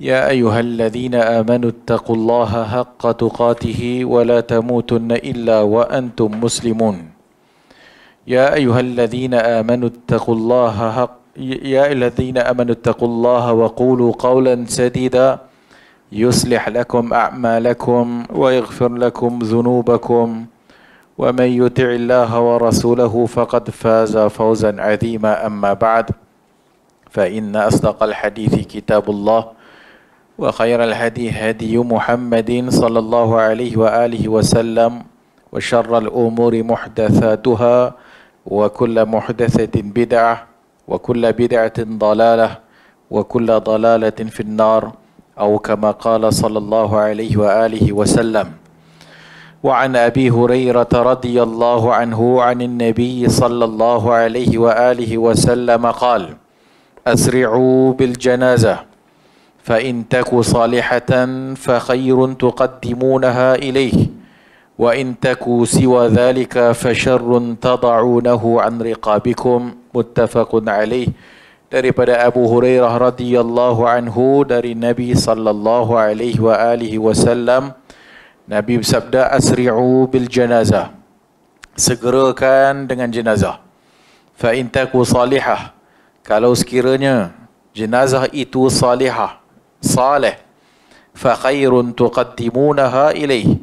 يا ايها الذين امنوا اتقوا الله حق تقاته ولا تموتن الا وانتم مسلمون يا ايها الذين امنوا اتقوا الله حق يا الذين امنوا اتقوا الله وقولوا قولا سديدا يصلح لكم اعمالكم ويغفر لكم ذنوبكم ومن يطع الله ورسوله فقد فاز فوزا عظيما اما بعد فان اصدق الحديث كتاب الله وخير الهدي هدي محمد صلى الله عليه وآله وسلم وشر الأمور محدثاتها وكل محدثة بدعة وكل بدعة ضلالة وكل ضلالة في النار أو كما قال صلى الله عليه وآله وسلم وعن أبي هريرة رضي الله عنه عن النبي صلى الله عليه وآله وسلم قال أسرعوا بالجنازة فإن تك صالحة فخير تقدمونها إليه وإن تك سوى ذلك فشر تضعونه عن رقابكم متفق عليه daripada Abu Hurairah radhiyallahu anhu dari Nabi sallallahu alaihi wa alihi wasallam Nabi bersabda asri'u bil janazah segerakan dengan jenazah fa in taku salihah kalau sekiranya jenazah itu salihah saleh fakhairun tuqaddimunaha ilaih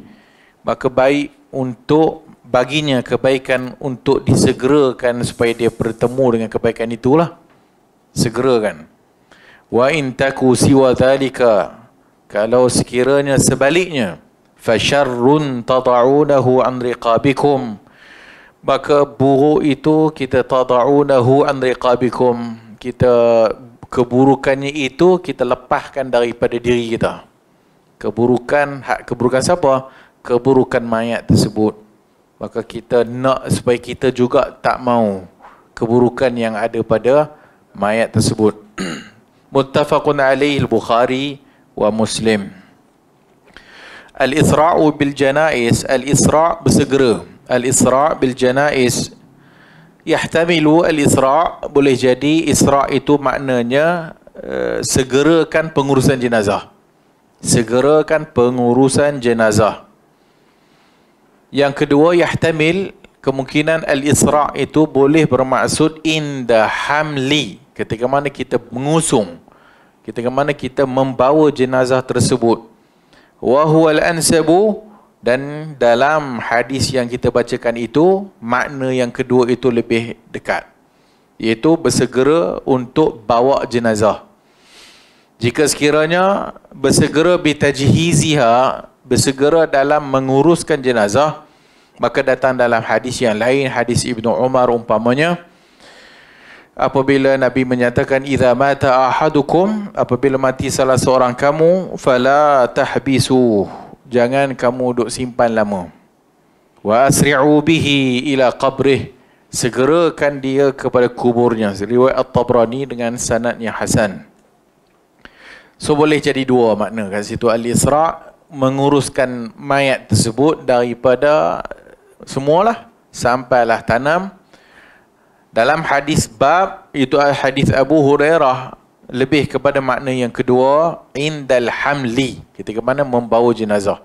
maka baik untuk baginya kebaikan untuk disegerakan supaya dia bertemu dengan kebaikan itulah segerakan wa in taku siwa dhalika kalau sekiranya sebaliknya fasharrun tada'unahu an riqabikum maka buruk itu kita tada'unahu an riqabikum kita keburukannya itu kita lepaskan daripada diri kita. Keburukan, hak keburukan siapa? Keburukan mayat tersebut. Maka kita nak supaya kita juga tak mau keburukan yang ada pada mayat tersebut. Muttafaqun alaih al-Bukhari wa Muslim. Al-Isra'u bil-Janais. Al-Isra' bersegera. Al-Isra' bil-Janais yahtamilu al-isra' boleh jadi isra' itu maknanya uh, segerakan pengurusan jenazah. Segerakan pengurusan jenazah. Yang kedua yahtamil kemungkinan al-isra' itu boleh bermaksud inda hamli ketika mana kita mengusung ketika mana kita membawa jenazah tersebut. Wa al-ansabu dan dalam hadis yang kita bacakan itu makna yang kedua itu lebih dekat iaitu bersegera untuk bawa jenazah jika sekiranya bersegera bitajhiziha bersegera dalam menguruskan jenazah maka datang dalam hadis yang lain hadis Ibnu Umar umpamanya apabila Nabi menyatakan idza mata ahadukum apabila mati salah seorang kamu fala tahbisuhu jangan kamu duk simpan lama wa asri'u bihi ila qabrih segerakan dia kepada kuburnya riwayat at-tabrani dengan sanadnya hasan so boleh jadi dua makna kat situ Ali isra menguruskan mayat tersebut daripada semualah sampailah tanam dalam hadis bab itu hadis Abu Hurairah lebih kepada makna yang kedua indal hamli ketika mana membawa jenazah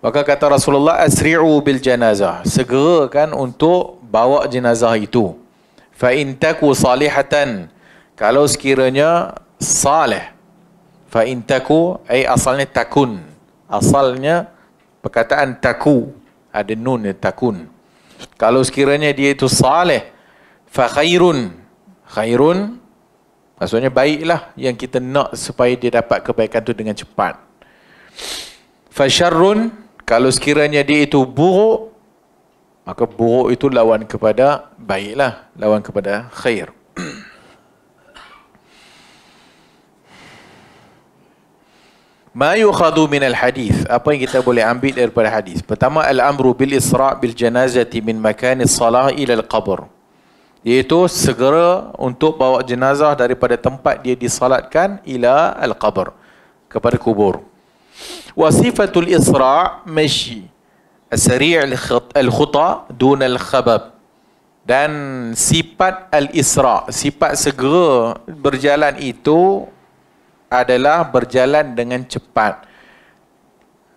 maka kata Rasulullah asri'u bil janazah kan untuk bawa jenazah itu fa intaku salihatan kalau sekiranya saleh fa intaku. taku eh, asalnya takun asalnya perkataan taku ada nun takun kalau sekiranya dia itu saleh fa khairun khairun Maksudnya baiklah yang kita nak supaya dia dapat kebaikan tu dengan cepat. Fasharun, kalau sekiranya dia itu buruk, maka buruk itu lawan kepada baiklah, lawan kepada khair. Ma yukhadu min al hadis Apa yang kita boleh ambil daripada hadis? Pertama, al-amru bil-isra' bil-janazati min makan salat ila al-qabr iaitu segera untuk bawa jenazah daripada tempat dia disalatkan ila al-qabr kepada kubur wasifatul isra' mashi as-sari' al-khuta dun al-khabab dan sifat al-isra' sifat segera berjalan itu adalah berjalan dengan cepat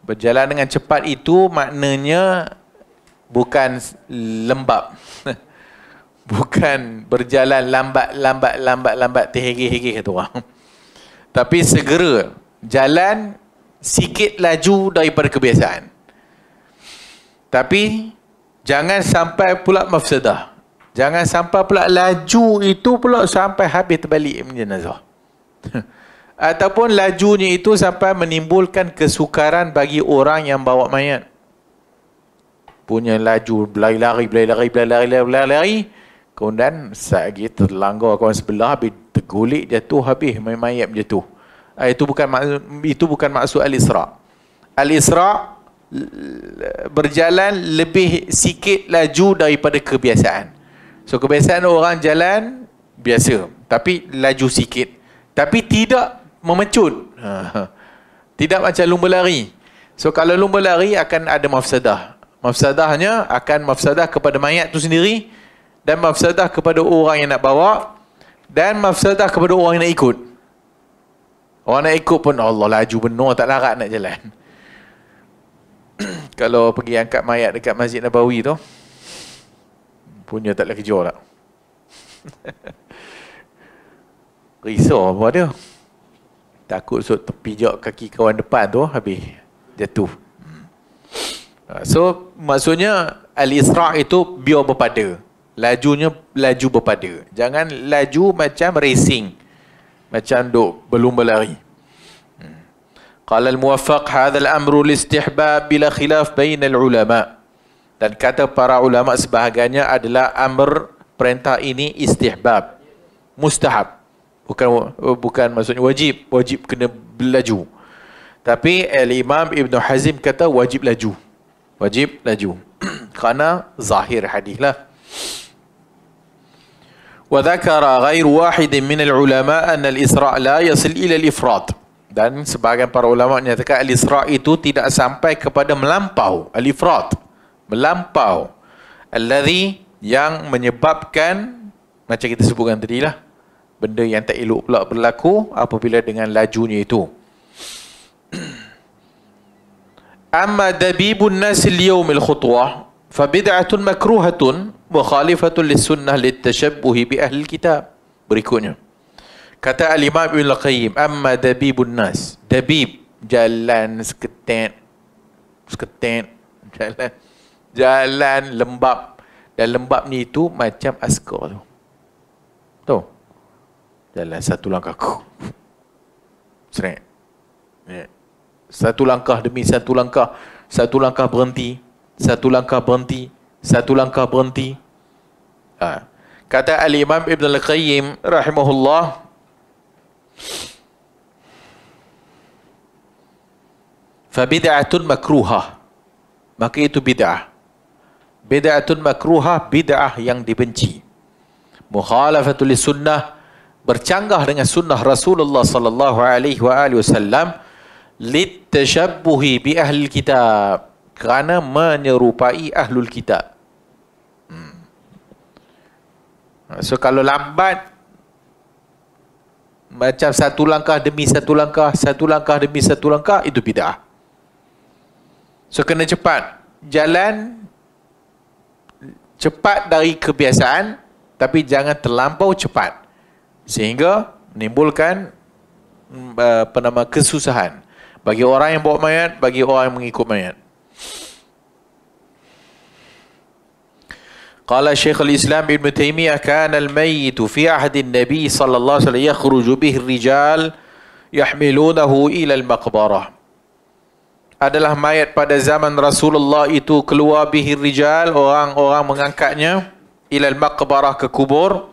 berjalan dengan cepat itu maknanya bukan lembab bukan berjalan lambat lambat lambat lambat terhege-hege kata orang. Tapi segera jalan sikit laju daripada kebiasaan. Tapi jangan sampai pula mafsadah. Jangan sampai pula laju itu pula sampai habis terbalik jenazah. Ataupun lajunya itu sampai menimbulkan kesukaran bagi orang yang bawa mayat. Punya laju berlari-lari, berlari-lari, berlari-lari, berlari-lari. Kemudian saat lagi terlanggar kawan sebelah habis tergulik jatuh habis main mayat jatuh. Ah, itu bukan itu bukan maksud al-Isra. Al-Isra berjalan lebih sikit laju daripada kebiasaan. So kebiasaan orang jalan biasa tapi laju sikit tapi tidak memecut. Tidak macam lumba lari. So kalau lumba lari akan ada mafsadah. Mafsadahnya akan mafsadah kepada mayat tu sendiri dan mafsadah kepada orang yang nak bawa dan mafsadah kepada orang yang nak ikut. Orang nak ikut pun Allah laju benar tak larat nak jalan. Kalau pergi angkat mayat dekat Masjid Nabawi tu punya tak boleh kejar tak. Risau apa dia? Takut sok terpijak kaki kawan depan tu habis jatuh. Hmm. So maksudnya Al-Isra' itu biar berpada. Lajunya laju berpada. Jangan laju macam racing. Macam duk belum berlari. Hmm. Qala al-muwaffaq hadha al-amru li-istihbab bila khilaf bain al-ulama. Dan kata para ulama sebahagiannya adalah amr perintah ini istihbab. Mustahab. Bukan bukan maksudnya wajib. Wajib kena laju. Tapi al-imam Ibn Hazim kata wajib laju. Wajib laju. Kerana zahir hadis lah. وذكر غير واحد من العلماء أن الإسراء لا يصل إلى الإفراد dan sebahagian para ulama menyatakan al-isra itu tidak sampai kepada melampau al-ifrat melampau alladhi yang menyebabkan macam kita sebutkan tadi lah benda yang tak elok pula berlaku apabila dengan lajunya itu amma dabibun nas al-yawm al-khutwah fa makruhatun mukhalifatul sunnah litashabbuhi bi ahli kitab berikutnya kata al-imam ibn al-qayyim amma dabibun nas dabib jalan seketet seketet jalan jalan lembap. dan lembap ni itu macam askar tu tu jalan satu langkah ku seret satu langkah demi satu langkah satu langkah berhenti satu langkah berhenti, satu langkah berhenti. Kata Al-Imam Ibn Al-Qayyim rahimahullah Fabida'atun makruha Maka itu bid'ah Bida'atun makruha Bida'ah yang dibenci Mukhalafatul sunnah Bercanggah dengan sunnah Rasulullah sallallahu alaihi wa alihi wasallam Littashabuhi bi ahlul kitab kerana menyerupai ahlul kitab So kalau lambat macam satu langkah demi satu langkah, satu langkah demi satu langkah itu bidah. So kena cepat. Jalan cepat dari kebiasaan tapi jangan terlampau cepat sehingga menimbulkan mm, apa nama kesusahan bagi orang yang bawa mayat, bagi orang yang mengikut mayat. Thank قال شيخ الإسلام ابن تيمية كان الميت في عهد النبي صلى الله عليه وسلم يخرج به الرجال يحملونه إلى المقبرة adalah mayat pada zaman Rasulullah itu keluar bihi rijal orang-orang mengangkatnya ila al maqbarah ke kubur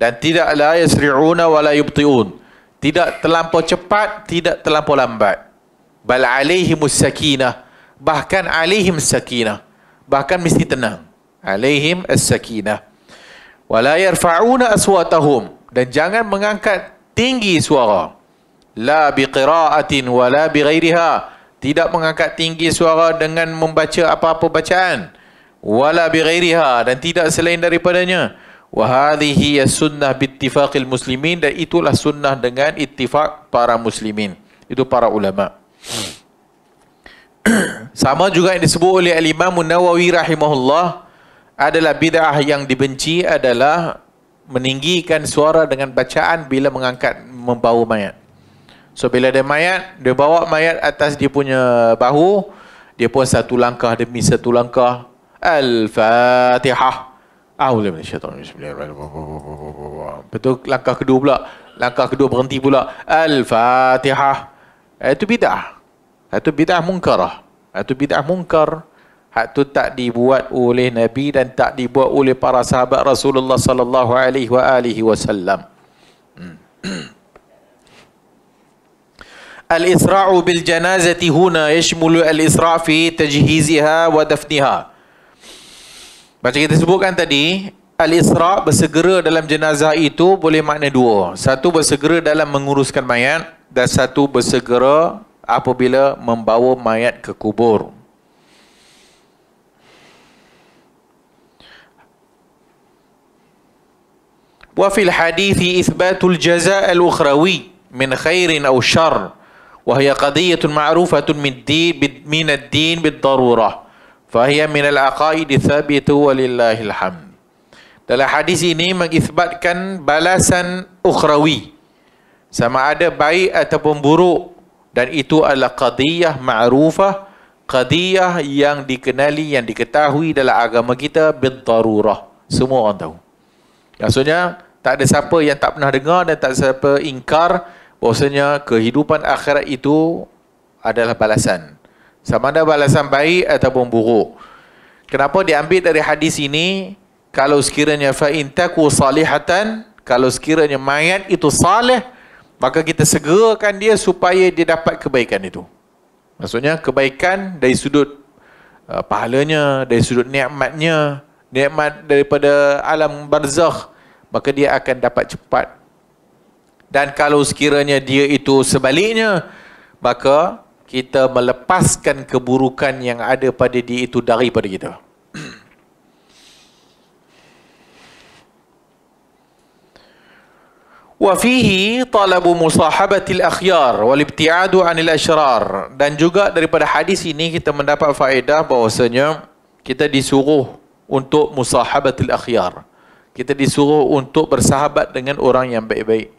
dan tidak la yasri'una wa la yubti'un tidak terlampau cepat tidak terlampau lambat bal alaihim sakinah bahkan alaihim sakinah bahkan mesti tenang alaihim as-sakinah wala yarfa'una aswatahum dan jangan mengangkat tinggi suara la biqiraatin wala bighairiha tidak mengangkat tinggi suara dengan membaca apa-apa bacaan wala bighairiha dan tidak selain daripadanya wa hadhihi as-sunnah bittifaqil muslimin dan itulah sunnah dengan ittifaq para muslimin itu para ulama sama juga yang disebut oleh al-imam nawawi rahimahullah adalah bid'ah yang dibenci adalah meninggikan suara dengan bacaan bila mengangkat membawa mayat. So bila dia mayat, dia bawa mayat atas dia punya bahu, dia pun satu langkah demi satu langkah Al-Fatihah. Aulah bin syaitan bismillahirrahmanirrahim. Betul langkah kedua pula. Langkah kedua berhenti pula. Al-Fatihah. Itu bid'ah. Itu bid'ah munkarah. Itu bid'ah munkar. Ah. Hak tu tak dibuat oleh Nabi dan tak dibuat oleh para sahabat Rasulullah sallallahu alaihi wasallam. Hmm. Al-Isra'u bil janazati huna yashmulu al-Isra' fi tajhiziha wa dafniha. Macam kita sebutkan tadi, al-Isra' bersegera dalam jenazah itu boleh makna dua. Satu bersegera dalam menguruskan mayat dan satu bersegera apabila membawa mayat ke kubur. وفي الحديث إثبات الجزاء الأخروي من خير أو شر وهي قضية معروفة من الدين من الدين بالضرورة فهي من العقائد الثابتة ولله الحمد Dalam hadis ini mengisbatkan balasan ukhrawi sama ada baik ataupun buruk dan itu adalah qadiyah ma'rufah qadiyah yang dikenali yang diketahui dalam agama kita bid darurah semua orang tahu maksudnya tak ada siapa yang tak pernah dengar dan tak ada siapa ingkar bahasanya kehidupan akhirat itu adalah balasan. Sama ada balasan baik ataupun buruk. Kenapa diambil dari hadis ini? Kalau sekiranya fa in salihatan, kalau sekiranya mayat itu saleh, maka kita segerakan dia supaya dia dapat kebaikan itu. Maksudnya kebaikan dari sudut uh, pahalanya, dari sudut nikmatnya, nikmat daripada alam barzakh, maka dia akan dapat cepat dan kalau sekiranya dia itu sebaliknya maka kita melepaskan keburukan yang ada pada dia itu daripada kita wa fihi talabu musahabati al-akhyar wal ibtiadu anil asrar dan juga daripada hadis ini kita mendapat faedah bahawasanya kita disuruh untuk musahabati al-akhyar kita disuruh untuk bersahabat dengan orang yang baik-baik.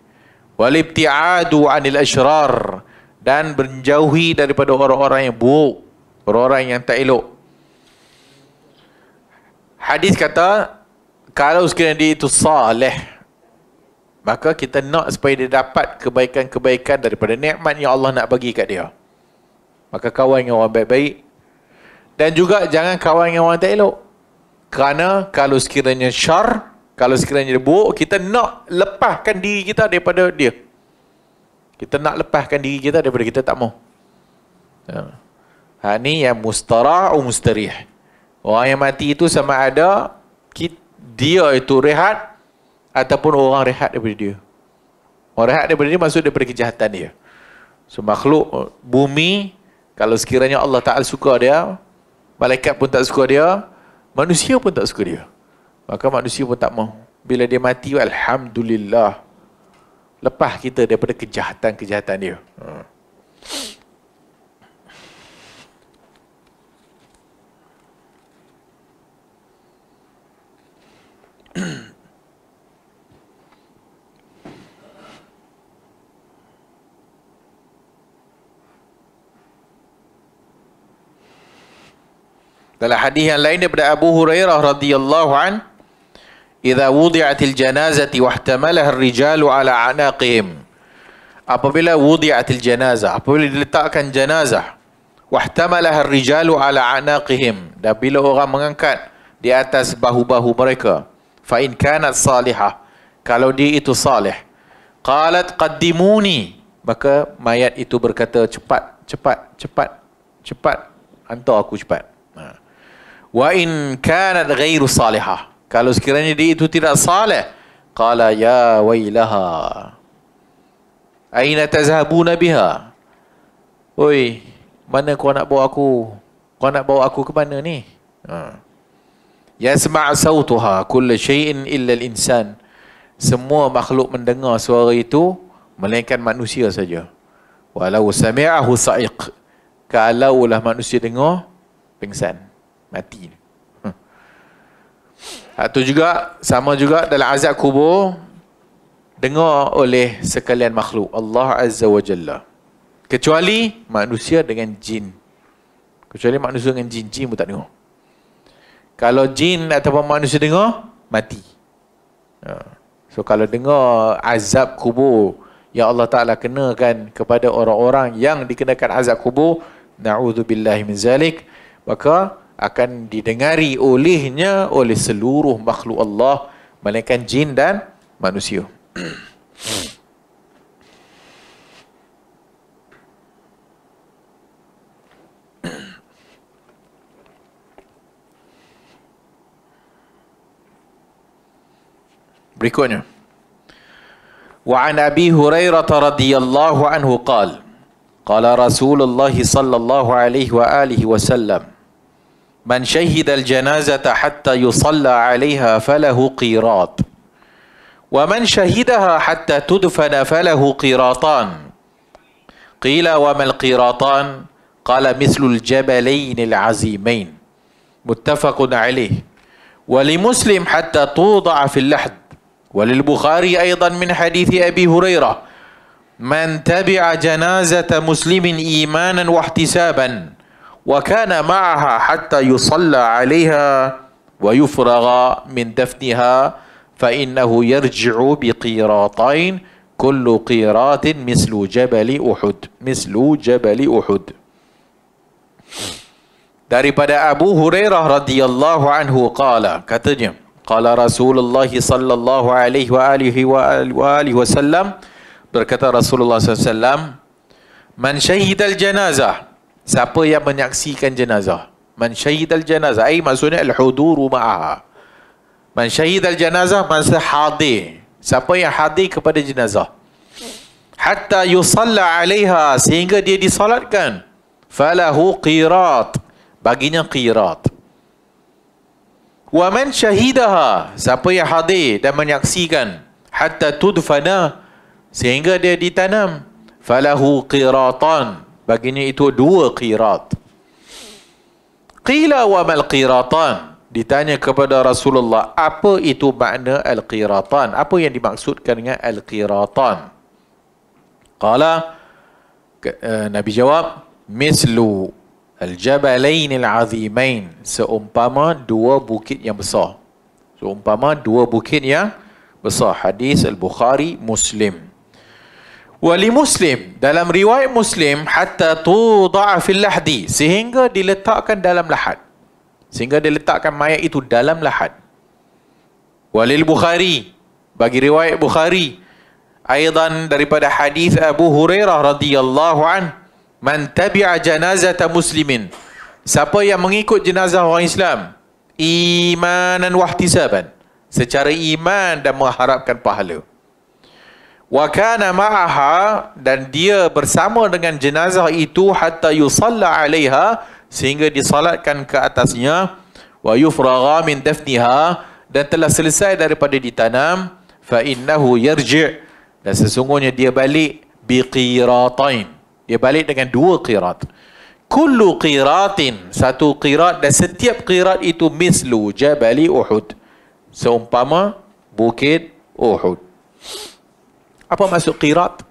Walibti'adu anil asyrar dan menjauhi daripada orang-orang yang buruk, orang-orang yang tak elok. Hadis kata, kalau sekiranya dia itu salih, maka kita nak supaya dia dapat kebaikan-kebaikan daripada nikmat yang Allah nak bagi kat dia. Maka kawan dengan orang baik-baik. Dan juga jangan kawan dengan orang tak elok. Kerana kalau sekiranya syar, kalau sekiranya dia buruk, kita nak lepaskan diri kita daripada dia. Kita nak lepaskan diri kita daripada kita tak mau. Ya. Ha, ini yang mustarah atau mustarih. Orang yang mati itu sama ada dia itu rehat ataupun orang rehat daripada dia. Orang rehat daripada dia maksud daripada kejahatan dia. So makhluk uh, bumi, kalau sekiranya Allah Ta'ala suka dia, malaikat pun tak suka dia, manusia pun tak suka dia. Maka manusia pun tak mau Bila dia mati, Alhamdulillah. Lepas kita daripada kejahatan-kejahatan dia. Hmm. Dalam hadis yang lain daripada Abu Hurairah radhiyallahu anhu idza wudi'atil janazati wahtamalaha ar-rijalu ala anaqihim apabila wudi'atil janazah apabila diletakkan janazah wahtamalaha ar-rijalu ala anaqihim dan bila orang mengangkat di atas bahu-bahu mereka fa in kanat salihah kalau dia itu salih qalat qaddimuni maka mayat itu berkata cepat cepat cepat cepat hantar aku cepat ha. wa in kanat ghairu salihah kalau sekiranya dia itu tidak salih. Qala ya wailaha. Aina tazhabu nabiha. Oi, mana kau nak bawa aku? Kau nak bawa aku ke mana ni? Ha. Ya sama' sautuha kull shay'in illa al-insan. Semua makhluk mendengar suara itu melainkan manusia saja. Walau sami'ahu sa'iq. Kalaulah manusia dengar, pingsan. Mati. Ha. Itu juga sama juga dalam azab kubur dengar oleh sekalian makhluk Allah Azza wa Jalla. Kecuali manusia dengan jin. Kecuali manusia dengan jin. Jin pun tak dengar. Kalau jin ataupun manusia dengar, mati. Ha. So kalau dengar azab kubur yang Allah Ta'ala kenakan kepada orang-orang yang dikenakan azab kubur, na'udzubillahimin zalik, maka akan didengari olehnya oleh seluruh makhluk Allah malaikat jin dan manusia Berikutnya. Wa an Abi Hurairah radhiyallahu anhu qala Qala Rasulullah sallallahu alaihi wa alihi wa sallam من شهد الجنازة حتى يصلى عليها فله قيراط ومن شهدها حتى تدفن فله قيراطان قيل وما القيراطان قال مثل الجبلين العزيمين متفق عليه ولمسلم حتى توضع في اللحد وللبخاري أيضا من حديث أبي هريرة من تبع جنازة مسلم إيمانا واحتسابا وكان معها حتى يصلى عليها ويفرغ من دفنها فإنه يرجع بقيراطين كل قيراط مثل جبل أحد مثل جبل أحد daripada Abu Hurairah radhiyallahu anhu qala katanya qala Rasulullah sallallahu alaihi wa alihi wa alihi wasallam berkata Rasulullah sallallahu man syahidal janazah Siapa yang menyaksikan jenazah? Man syahid al-janazah. Ini maksudnya al-huduru ma'aha. Man syahid al-janazah, man sahadi. Siapa yang hadir kepada jenazah? Hatta yusalla alaiha sehingga dia disalatkan. Falahu qirat. Baginya qirat. Wa man syahidaha. Siapa yang hadir dan menyaksikan. Hatta tudfana sehingga dia ditanam. Falahu qiratan. Qiratan. Baginya itu dua qirat. Qila wa mal qiratan. Ditanya kepada Rasulullah, apa itu makna al-qiratan? Apa yang dimaksudkan dengan al-qiratan? Qala, eh, Nabi jawab, mislu al-jabalain al-azimain. Seumpama dua bukit yang besar. Seumpama dua bukit yang besar. Hadis al-Bukhari Muslim wali muslim dalam riwayat muslim hatta tuda'a fil lahdi sehingga diletakkan dalam lahad sehingga diletakkan mayat itu dalam lahad walil bukhari bagi riwayat bukhari aidan daripada hadis abu hurairah radhiyallahu an man tabi'a janazata muslimin siapa yang mengikut jenazah orang islam imanan wahtisaban secara iman dan mengharapkan pahala wa kana ma'aha dan dia bersama dengan jenazah itu hatta yusalla 'alaiha sehingga disalatkan ke atasnya wa yufragha min dafniha dan telah selesai daripada ditanam fa innahu yarji' dan sesungguhnya dia balik bi qiratain dia balik dengan dua qirat kullu qiratin satu qirat dan setiap qirat itu mislu jabali uhud seumpama bukit uhud apa maksud qirat?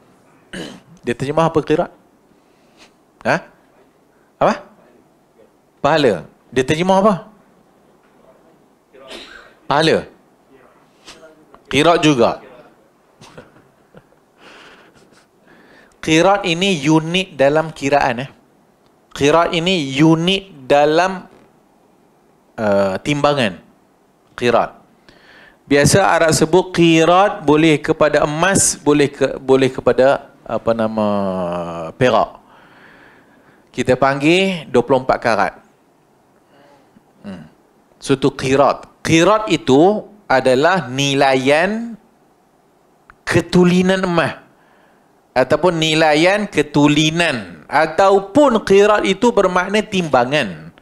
Dia terjemah apa qirat? Ha? Apa? Pahala. Dia terjemah apa? Pahala. Qirat juga. Qirat ini unit dalam kiraan. Eh? Qirat ini unit dalam uh, timbangan. Qirat biasa Arab sebut qirat boleh kepada emas boleh ke, boleh kepada apa nama perak kita panggil 24 karat hmm. so itu qirat qirat itu adalah nilaian ketulinan emas ataupun nilaian ketulinan ataupun qirat itu bermakna timbangan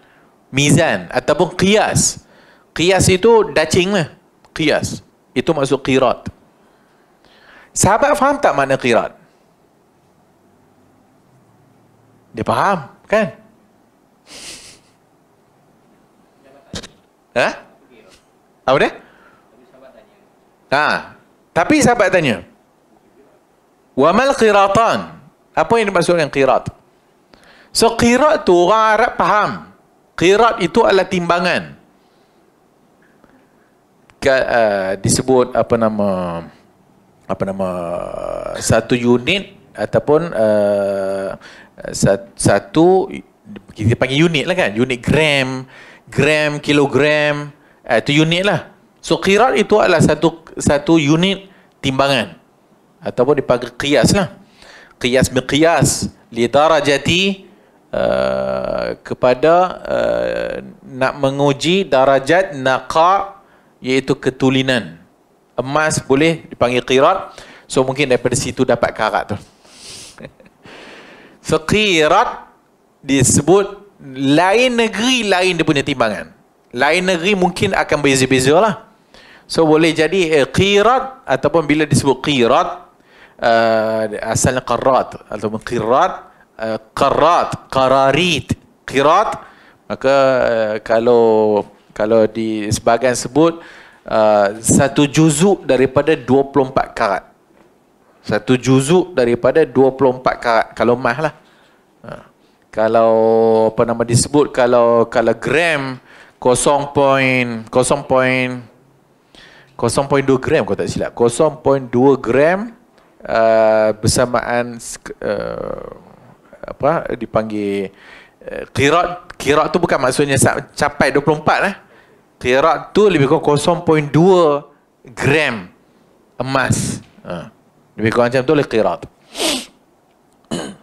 mizan ataupun qiyas qiyas itu dacing lah qiyas. Itu maksud qirat. Sahabat faham tak makna qirat? Dia faham, kan? Ha? Apa dia? Ha. Tapi sahabat tanya. Wa mal qiratan? Apa yang dimaksud dengan qirat? So qirat tu orang Arab faham. Qirat itu adalah timbangan dika, uh, disebut apa nama apa nama satu unit ataupun uh, satu kita panggil unit lah kan unit gram gram kilogram uh, eh, itu unit lah so kirat itu adalah satu satu unit timbangan ataupun dipanggil kias lah kias miqyas li darajati uh, kepada uh, nak menguji darajat naqa iaitu ketulinan. Emas boleh dipanggil qirat. So mungkin daripada situ dapat karat tu. so qirat disebut lain negeri lain dia punya timbangan. Lain negeri mungkin akan berbeza-beza lah. So boleh jadi eh, qirat ataupun bila disebut qirat uh, asalnya qarat ataupun qirat uh, eh, qarat qararit qirat maka uh, kalau kalau di sebahagian sebut uh, satu juzuk daripada 24 karat. Satu juzuk daripada 24 karat kalau mah lah. Uh, kalau apa nama disebut kalau kalau gram 0.0.0.2 0.2 gram kau tak silap 0.2 gram uh, bersamaan uh, apa dipanggil uh, kirat kirat tu bukan maksudnya capai 24 lah perak tu lebih kurang 0.2 gram emas. Ha. Lebih kurang macam tu lah qirat.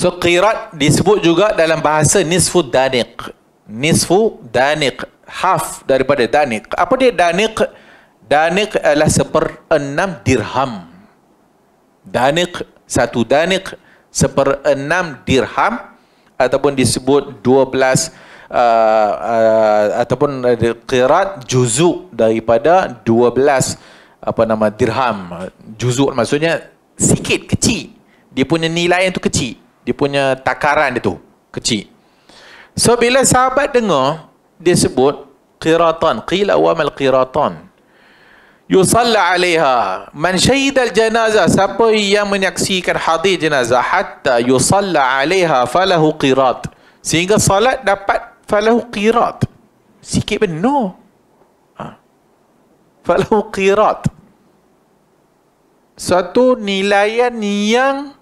So qirat disebut juga dalam bahasa nisfu daniq. Nisfu daniq. Half daripada daniq. Apa dia daniq? Daniq adalah seperenam dirham. Daniq, satu daniq seperenam dirham ataupun disebut 12 dirham Uh, uh, ataupun qirat juzuk daripada 12 apa nama dirham juzuk maksudnya sikit kecil dia punya nilai yang tu kecil dia punya takaran dia tu kecil so bila sahabat dengar dia sebut qiratan qila wa mal qiratan yusalla alaiha man syahida al janazah siapa yang menyaksikan hadir jenazah hatta yusalla alaiha falahu qirat sehingga salat dapat falahu qirat. Sikit benar. Ha. Falahu qirat. Satu nilaian yang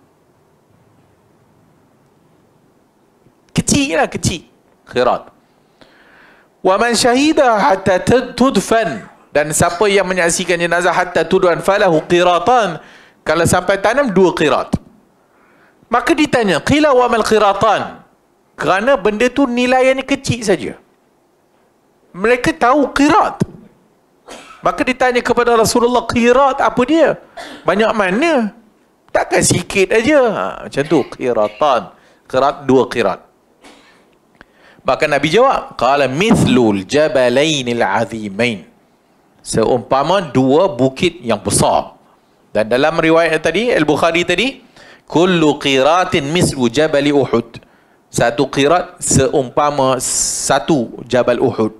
kecil lah kecil. Khirat. Wa man syahida hatta tudfan. Dan siapa yang menyaksikan jenazah hatta tudfan falahu qiratan. Kalau sampai tanam dua qirat. Maka ditanya, qila wa mal qiratan? Kerana benda tu nilai nilaiannya kecil saja. Mereka tahu kirat. Maka ditanya kepada Rasulullah, kirat apa dia? Banyak mana? Takkan sikit aja. Ha, macam tu, kiratan. Kirat, dua kirat. Maka Nabi jawab, Qala mislul jabalainil azimain. Seumpama dua bukit yang besar. Dan dalam riwayat tadi, Al-Bukhari tadi, Kullu qiratin mislu jabali Uhud. Satu qirat seumpama satu Jabal Uhud.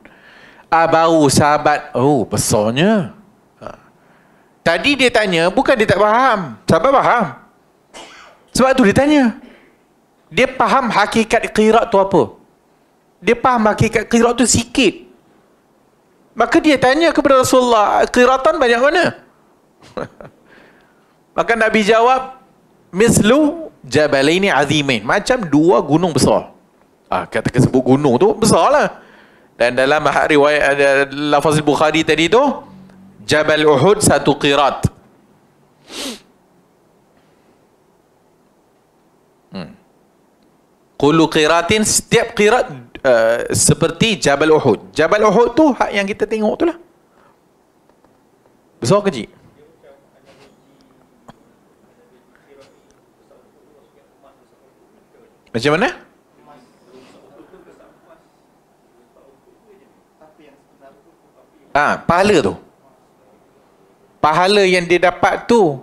Ah sahabat, oh besarnya. Ha. Tadi dia tanya, bukan dia tak faham. Sahabat faham. Sebab tu dia tanya. Dia faham hakikat qirat tu apa? Dia faham hakikat qirat tu sikit. Maka dia tanya kepada Rasulullah, qiratan banyak mana? Maka Nabi jawab, mislu Jabalaini Azimain. Macam dua gunung besar. Ah, kata kesebut gunung tu besar lah. Dan dalam riwayat ada lafaz Bukhari tadi tu, Jabal Uhud satu qirat. Hmm. Qulu qiratin setiap qirat uh, seperti Jabal Uhud. Jabal Uhud tu hak yang kita tengok tu lah. Besar kecil. Macam mana? Ha, pahala tu. Pahala yang dia dapat tu.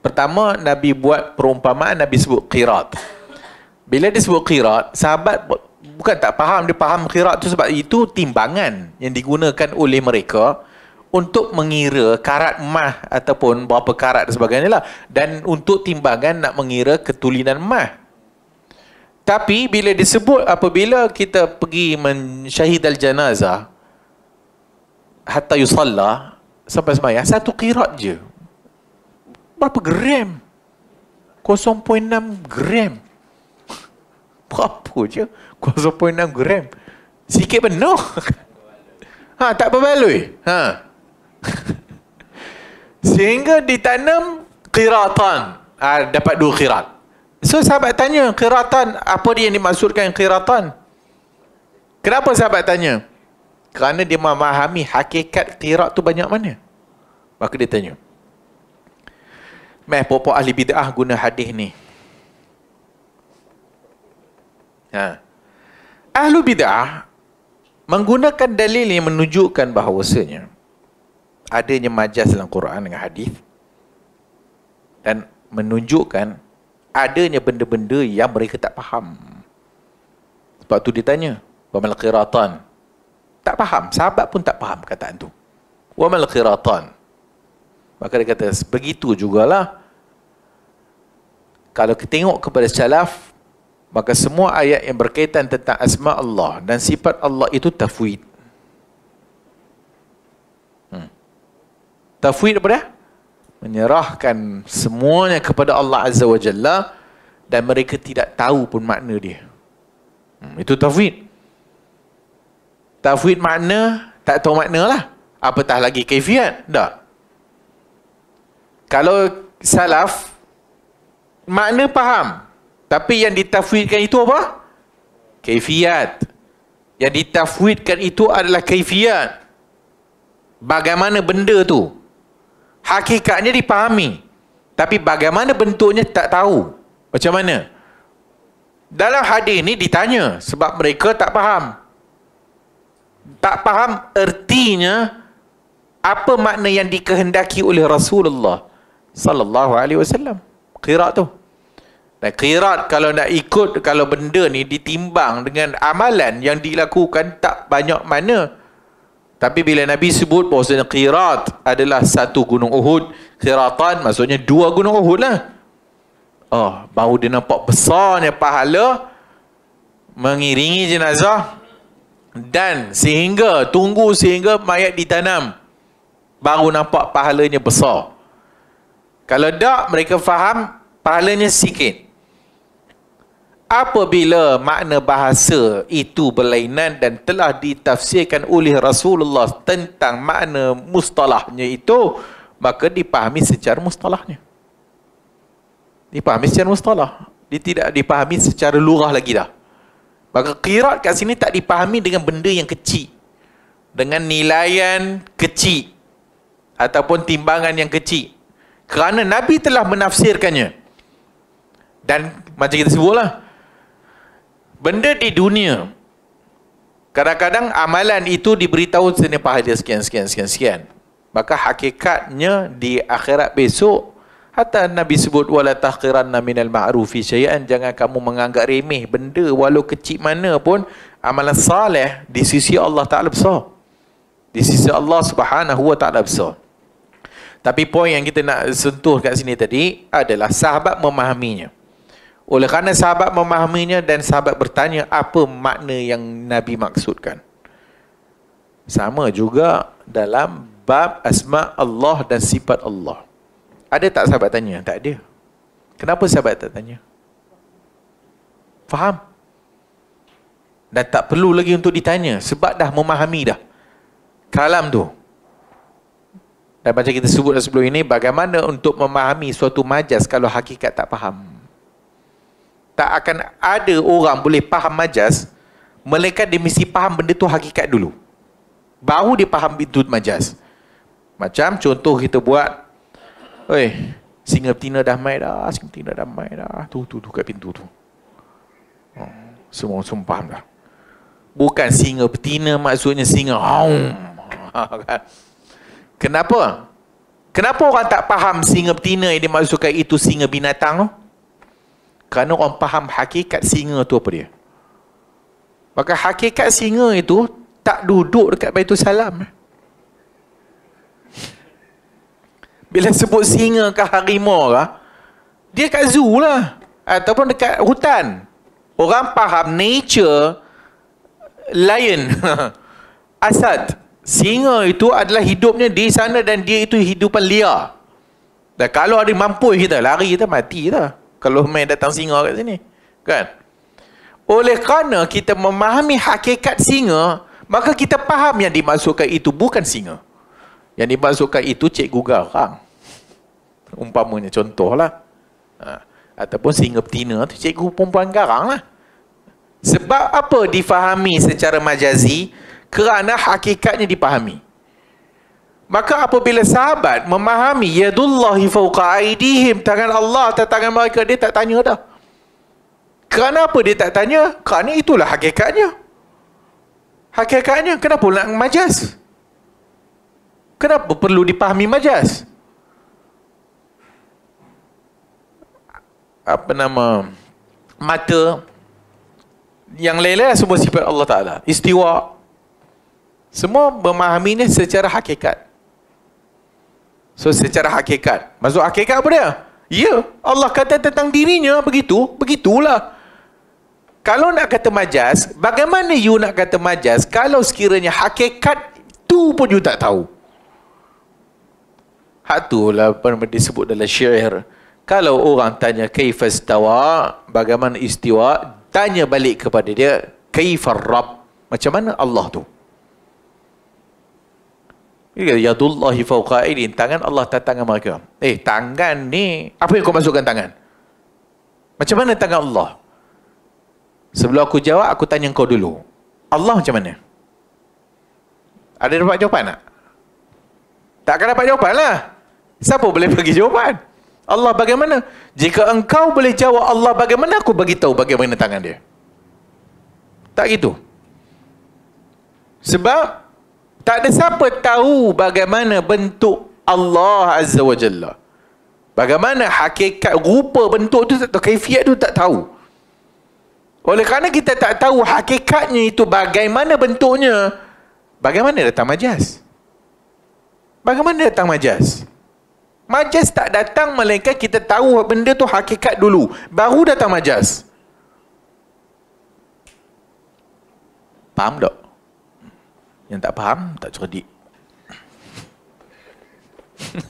Pertama, Nabi buat perumpamaan, Nabi sebut qirat. Bila dia sebut qirat, sahabat bukan tak faham, dia faham qirat tu sebab itu timbangan yang digunakan oleh mereka untuk mengira karat mah ataupun berapa karat dan sebagainya lah. Dan untuk timbangan nak mengira ketulinan mah. Tapi bila disebut apabila kita pergi mensyahid al-janazah hatta yusalla sampai sembahyang satu qirat je. Berapa gram? 0.6 gram. Berapa je? 0.6 gram. Sikit penuh. Ha, tak berbaloi. Ha. Sehingga ditanam qiratan. Ha, dapat dua qirat. So sahabat tanya kiratan apa dia yang dimaksudkan kiratan? Kenapa sahabat tanya? Kerana dia memahami hakikat kirat tu banyak mana. Maka dia tanya. Meh popo ahli bid'ah guna hadis ni. Ha. Ahlu bid'ah menggunakan dalil yang menunjukkan bahawasanya adanya majas dalam Quran dengan hadis dan menunjukkan adanya benda-benda yang mereka tak faham. Sebab tu dia tanya, wa mal qiratan? Tak faham, sahabat pun tak faham kataan tu. Wa mal qiratan? Maka dia kata, begitu jugalah. Kalau kita tengok kepada salaf, maka semua ayat yang berkaitan tentang asma Allah dan sifat Allah itu tafwid. Hmm. Tafwid apa dia? menyerahkan semuanya kepada Allah Azza wa Jalla dan mereka tidak tahu pun makna dia. Hmm, itu tafwid. Tafwid makna, tak tahu makna lah. Apatah lagi kaifiat. Dah. Kalau salaf, makna faham. Tapi yang ditafwidkan itu apa? Kaifiat. Yang ditafwidkan itu adalah kaifiat. Bagaimana benda tu? Hakikatnya dipahami. Tapi bagaimana bentuknya tak tahu. Macam mana? Dalam hadis ini ditanya sebab mereka tak faham. Tak faham ertinya apa makna yang dikehendaki oleh Rasulullah sallallahu alaihi wasallam. Qirat tu. Dan qirat kalau nak ikut kalau benda ni ditimbang dengan amalan yang dilakukan tak banyak mana. Tapi bila Nabi sebut bahawa Qirat adalah satu gunung Uhud, Qiratan maksudnya dua gunung Uhud lah. Oh, baru dia nampak besarnya pahala mengiringi jenazah dan sehingga tunggu sehingga mayat ditanam baru nampak pahalanya besar. Kalau tak mereka faham pahalanya sikit apabila makna bahasa itu berlainan dan telah ditafsirkan oleh Rasulullah tentang makna mustalahnya itu maka dipahami secara mustalahnya dipahami secara mustalah dia tidak dipahami secara lurah lagi dah maka qirat kat sini tak dipahami dengan benda yang kecil dengan nilaian kecil ataupun timbangan yang kecil kerana Nabi telah menafsirkannya dan macam kita sebutlah benda di dunia kadang-kadang amalan itu diberitahu sini pahala sekian sekian sekian sekian maka hakikatnya di akhirat besok hatta nabi sebut wala tahqiranna minal ma'rufi syai'an jangan kamu menganggap remeh benda walau kecil mana pun amalan saleh di sisi Allah Taala besar di sisi Allah Subhanahu wa taala besar tapi poin yang kita nak sentuh kat sini tadi adalah sahabat memahaminya oleh kerana sahabat memahaminya dan sahabat bertanya apa makna yang Nabi maksudkan. Sama juga dalam bab asma Allah dan sifat Allah. Ada tak sahabat tanya? Tak ada. Kenapa sahabat tak tanya? Faham? Dan tak perlu lagi untuk ditanya sebab dah memahami dah kalam tu. Dan macam kita sebut dah sebelum ini bagaimana untuk memahami suatu majas kalau hakikat tak faham? tak akan ada orang boleh faham majas melainkan dia mesti faham benda tu hakikat dulu baru dia faham bidut majas macam contoh kita buat oi singa betina dah mai dah singa betina dah mai dah tu tu tu kat pintu tu oh, semua semua faham dah bukan singa betina maksudnya singa haum kan? kenapa kenapa orang tak faham singa betina yang dimaksudkan itu singa binatang tu kerana orang faham hakikat singa tu apa dia maka hakikat singa itu tak duduk dekat Baitul Salam bila sebut singa ke harimau lah dia kat zoo lah ataupun dekat hutan orang faham nature lion asad singa itu adalah hidupnya di sana dan dia itu hidupan liar dan kalau ada mampu kita lari kita mati kita kalau main datang singa kat sini. Kan? Oleh kerana kita memahami hakikat singa, maka kita faham yang dimasukkan itu bukan singa. Yang dimasukkan itu cikgu garang. Umpamanya contohlah. Ha. Ataupun singa betina tu cikgu perempuan garang lah. Sebab apa difahami secara majazi? Kerana hakikatnya dipahami. Maka apabila sahabat memahami yadullahi fauqa aidihim tangan Allah atas tangan mereka dia tak tanya dah. Kenapa dia tak tanya? Kerana itulah hakikatnya. Hakikatnya kenapa nak majas? Kenapa perlu dipahami majas? Apa nama mata yang lain semua sifat Allah Ta'ala. Istiwa. Semua memahaminya secara hakikat. So secara hakikat. Maksud hakikat apa dia? Ya, Allah kata tentang dirinya begitu, begitulah. Kalau nak kata majas, bagaimana you nak kata majas kalau sekiranya hakikat tu pun you tak tahu? Hak tu lah pernah disebut dalam syair. Kalau orang tanya kaifas tawa, bagaimana istiwa, tanya balik kepada dia kaifar rab. Macam mana Allah tu? Ya dullahi fauqa aidin. Tangan Allah tak tangan mereka. Eh, tangan ni, apa yang kau masukkan tangan? Macam mana tangan Allah? Sebelum aku jawab, aku tanya kau dulu. Allah macam mana? Ada dapat jawapan tak? Tak akan dapat jawapan lah. Siapa boleh bagi jawapan? Allah bagaimana? Jika engkau boleh jawab Allah bagaimana, aku bagi tahu bagaimana tangan dia. Tak gitu. Sebab tak ada siapa tahu bagaimana bentuk Allah Azza wa Jalla. Bagaimana hakikat rupa bentuk tu atau tahu. Kaifiat tu tak tahu. Oleh kerana kita tak tahu hakikatnya itu bagaimana bentuknya. Bagaimana datang majas? Bagaimana datang majas? Majas tak datang melainkan kita tahu benda tu hakikat dulu. Baru datang majas. Faham tak? Yang tak faham, tak cerdik.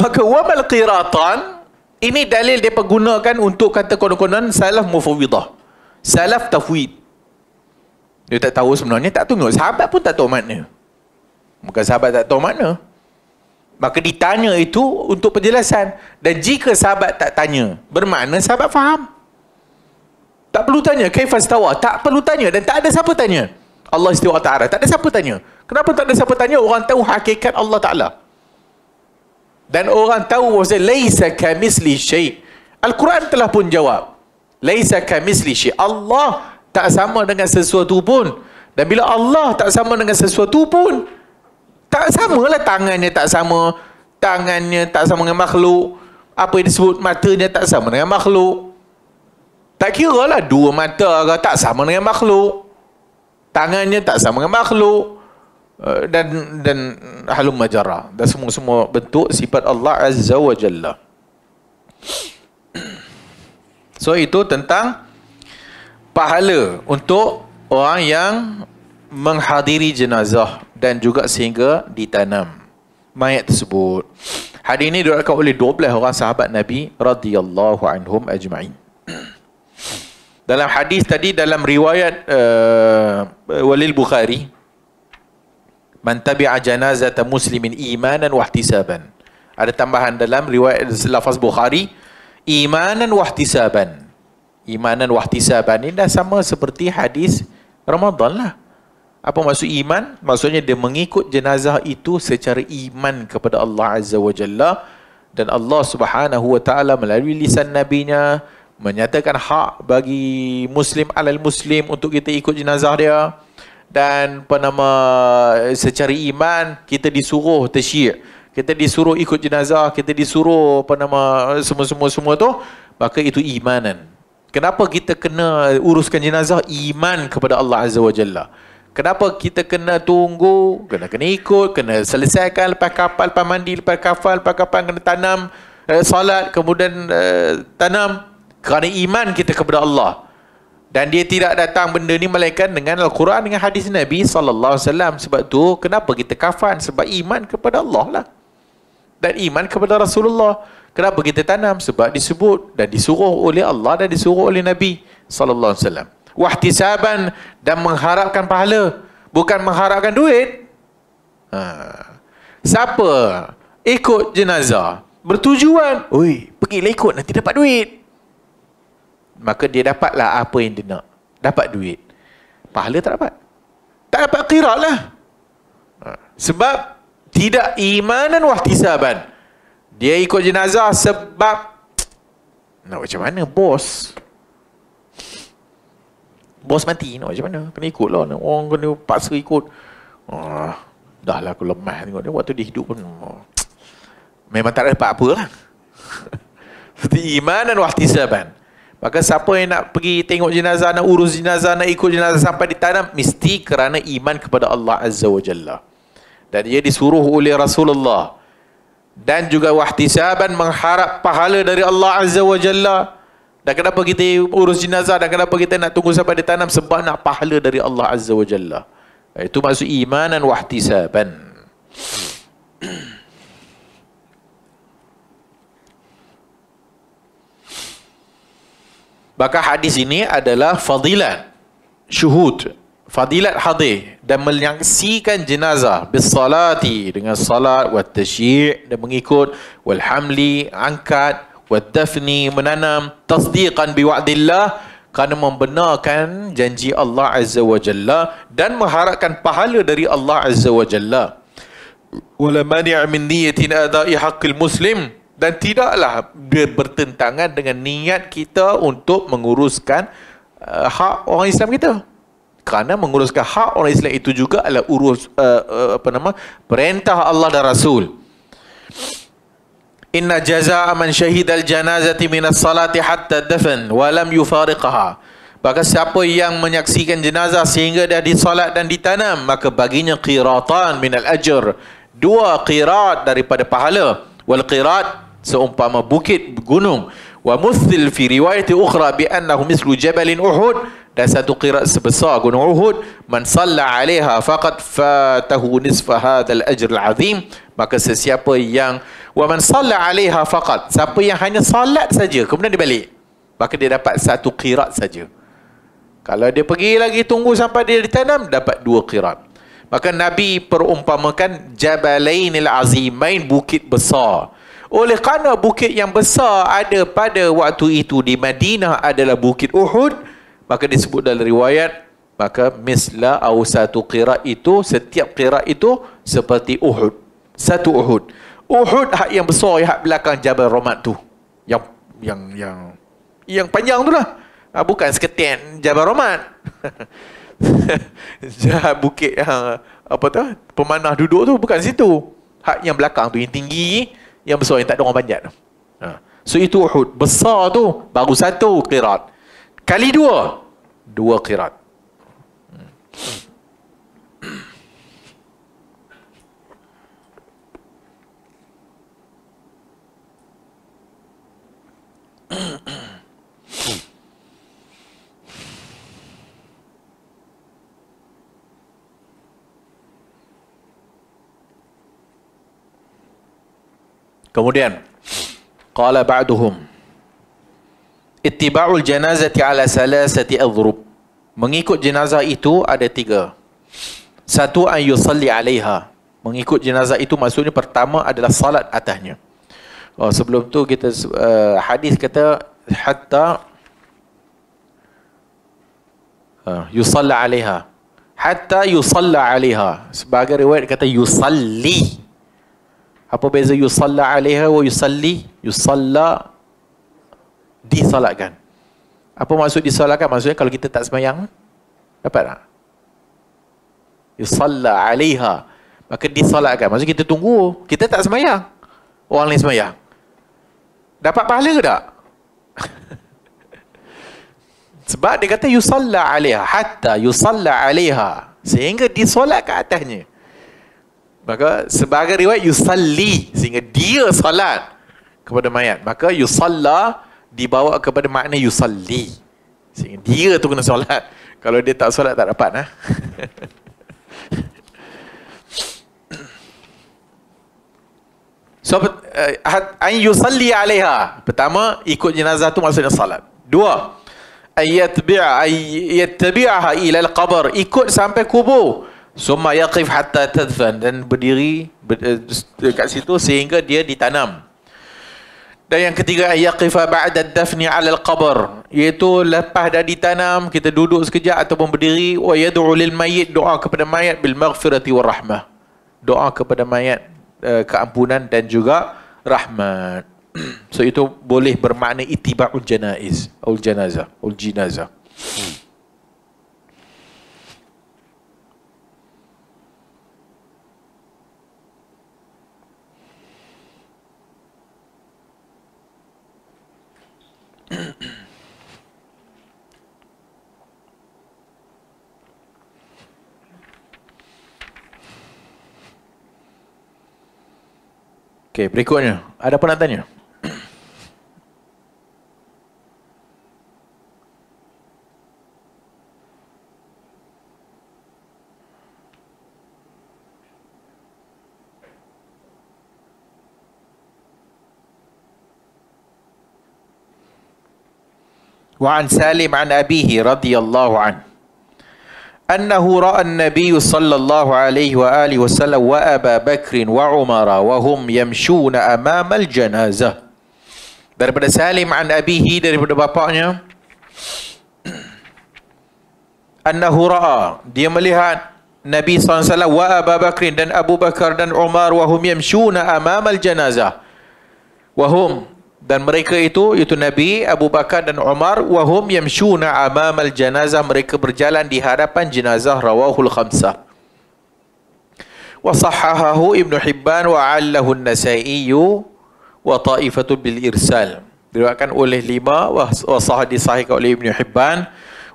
Maka wamal qiratan ini dalil dia pergunakan untuk kata konon-konon salaf mufawidah. Salaf tafwid. Dia tak tahu sebenarnya, tak tunggu. Sahabat pun tak tahu makna. Maka sahabat tak tahu makna. Maka ditanya itu untuk penjelasan. Dan jika sahabat tak tanya, bermakna sahabat faham. Tak perlu tanya, kaifastawa. Tak perlu tanya dan tak ada siapa Tanya. Allah SWT. Tak ada siapa tanya. Kenapa tak ada siapa tanya? Orang tahu hakikat Allah Ta'ala. Dan orang tahu bahawa laisa kamisli syait. Al-Quran telah pun jawab. Laisa kamisli syait. Allah tak sama dengan sesuatu pun. Dan bila Allah tak sama dengan sesuatu pun, tak samalah tangannya tak sama. Tangannya tak sama dengan makhluk. Apa yang disebut matanya tak sama dengan makhluk. Tak kira lah dua mata tak sama dengan makhluk tangannya tak sama dengan makhluk eh, dan dan halum majara dan semua semua bentuk sifat Allah azza wa jalla so itu tentang pahala untuk orang yang menghadiri jenazah dan juga sehingga ditanam mayat tersebut hadis ini diriwayatkan oleh 12 orang sahabat Nabi radhiyallahu anhum ajma'in dalam hadis tadi dalam riwayat uh, Walil Bukhari man tabi'a janazah muslimin imanan wa ihtisaban ada tambahan dalam riwayat lafaz Bukhari imanan wa ihtisaban imanan wa ihtisaban ini dah sama seperti hadis Ramadan lah apa maksud iman maksudnya dia mengikut jenazah itu secara iman kepada Allah azza wa jalla dan Allah Subhanahu wa taala melalui lisan nabinya menyatakan hak bagi muslim alal muslim untuk kita ikut jenazah dia dan apa nama secara iman kita disuruh tersyiak kita disuruh ikut jenazah kita disuruh apa nama semua-semua semua tu maka itu imanan kenapa kita kena uruskan jenazah iman kepada Allah azza wajalla Kenapa kita kena tunggu, kena kena ikut, kena selesaikan lepas kapal, lepas mandi, lepas kapal, lepas kapal kena tanam eh, salat, kemudian eh, tanam kerana iman kita kepada Allah dan dia tidak datang benda ni melainkan dengan Al-Quran dengan hadis Nabi sallallahu alaihi wasallam sebab tu kenapa kita kafan sebab iman kepada Allah lah dan iman kepada Rasulullah kenapa kita tanam sebab disebut dan disuruh oleh Allah dan disuruh oleh Nabi sallallahu alaihi wasallam wahtisaban dan mengharapkan pahala bukan mengharapkan duit ha. siapa ikut jenazah bertujuan Ui, pergi ikut nanti dapat duit maka dia dapatlah apa yang dia nak. Dapat duit. Pahala tak dapat. Tak dapat kira lah. Ha. Sebab tidak imanan wahtisaban. Dia ikut jenazah sebab nak macam mana bos. Bos mati nak macam mana. Kena ikut lah. Orang kena paksa ikut. Oh, dah lah aku lemah tengok dia. Waktu dia hidup pun. Ha. Memang tak dapat apa lah. Seperti iman dan wahtisaban. Maka siapa yang nak pergi tengok jenazah, nak urus jenazah, nak ikut jenazah sampai ditanam tanah, mesti kerana iman kepada Allah Azza wa Jalla. Dan ia disuruh oleh Rasulullah. Dan juga wahtisaban mengharap pahala dari Allah Azza wa Jalla. Dan kenapa kita urus jenazah dan kenapa kita nak tunggu sampai ditanam sebab nak pahala dari Allah Azza wa Jalla. Itu maksud iman dan wahtisaban. Maka hadis ini adalah fadilat syuhud, fadilat hadis dan menyaksikan jenazah bersalati dengan salat wa tashyi' dan mengikut wal hamli angkat wa dafni menanam tasdiqan bi wa'dillah kerana membenarkan janji Allah Azza wa Jalla dan mengharapkan pahala dari Allah Azza wa Jalla. Wala mani'a min niyyatin adai haqqil muslim dan tidaklah dia bertentangan dengan niat kita untuk menguruskan uh, hak orang Islam kita kerana menguruskan hak orang Islam itu juga adalah urus uh, uh, apa nama perintah Allah dan Rasul inna jazaa'a man shahida al-janazati min as-salati hatta dafan wa lam yufariqaha Bahkan siapa yang menyaksikan jenazah sehingga dia disolat dan ditanam, maka baginya qiratan al ajr. Dua qirat daripada pahala. Wal qirat seumpama bukit gunung wa musil fi riwayat ukhra bi annahu mislu jabal uhud dan satu qirat sebesar gunung uhud man salla alaiha faqad fatahu nisfa hadzal ajr al azim maka sesiapa yang wa man salla alaiha faqad siapa yang hanya salat saja kemudian dia balik maka dia dapat satu qirat saja kalau dia pergi lagi tunggu sampai dia ditanam dapat dua qirat maka nabi perumpamakan jabalainil azimain bukit besar oleh kerana bukit yang besar ada pada waktu itu di Madinah adalah bukit Uhud, maka disebut dalam riwayat, maka misla atau satu qira itu, setiap qira itu seperti Uhud. Satu Uhud. Uhud hak yang besar, yang belakang Jabal Romat tu. Yang yang yang yang panjang tu lah. Ha, bukan seketian Jabal Romat. bukit yang ha, apa tu pemanah duduk tu bukan situ hak yang belakang tu yang tinggi yang besar yang tak ada orang panjat. Ha. So itu Uhud. Besar tu baru satu qirat. Kali dua, dua qirat. Hmm. Kemudian qala ba'duhum ittiba'ul janazati ala salasati adrub. Mengikut jenazah itu ada tiga. Satu an yusalli 'alaiha. Mengikut jenazah itu maksudnya pertama adalah salat atasnya. Oh, sebelum tu kita uh, hadis kata hatta uh, eh, yusalla 'alaiha. Hatta yusalla 'alaiha. Sebagai riwayat kata yusalli apa beza yusalla alaiha wa yusalli? Yusalla disalatkan. Apa maksud disalatkan? Maksudnya kalau kita tak semayang, dapat tak? Yusalla alaiha. Maka disalatkan. Maksudnya kita tunggu. Kita tak semayang, Orang lain sembahyang. Dapat pahala ke tak? Sebab dia kata yusalla alaiha. Hatta yusalla alaiha. Sehingga disolat ke atasnya. Maka sebagai riwayat yusalli sehingga dia solat kepada mayat. Maka yusalla dibawa kepada makna yusalli. Sehingga dia tu kena solat. Kalau dia tak solat tak dapat nah. so uh, eh, ay yusalli alaiha. Pertama ikut jenazah tu maksudnya salat. Dua ayat bi'a ayat yattabi'aha ila al-qabr ikut sampai kubur Suma yaqif hatta tadfan dan berdiri eh, dekat situ sehingga dia ditanam. Dan yang ketiga yaqifa ba'da dafni 'ala al-qabr iaitu lepas dah ditanam kita duduk sekejap ataupun berdiri wa yad'u lil mayyit doa kepada mayat bil maghfirati war rahmah. Doa kepada mayat eh, keampunan dan juga rahmat. So itu boleh bermakna itiba'ul janaiz, ul janazah, ul jinazah. Hmm. Okay, berikutnya. Ada apa nak tanya? وعن سالم عن أبيه رضي الله عنه أنه رأى النبي صلى الله عليه وآله وسلم وأبا بكر وعمر وهم يمشون أمام الجنازة daripada Salim an abihi daripada bapaknya annahu ra'a dia melihat Nabi SAW wa Abu Bakrin dan Abu Bakar dan Umar wahum yamshuna amamal janazah wahum dan mereka itu itu Nabi Abu Bakar dan Umar wahum yamshuna amam al janazah mereka berjalan di hadapan jenazah rawahul khamsah wa sahahahu Ibnu Hibban wa 'allahu an-Nasa'i wa ta'ifatu bil irsal diriwayatkan oleh lima wa sah disahihkan oleh Ibnu Hibban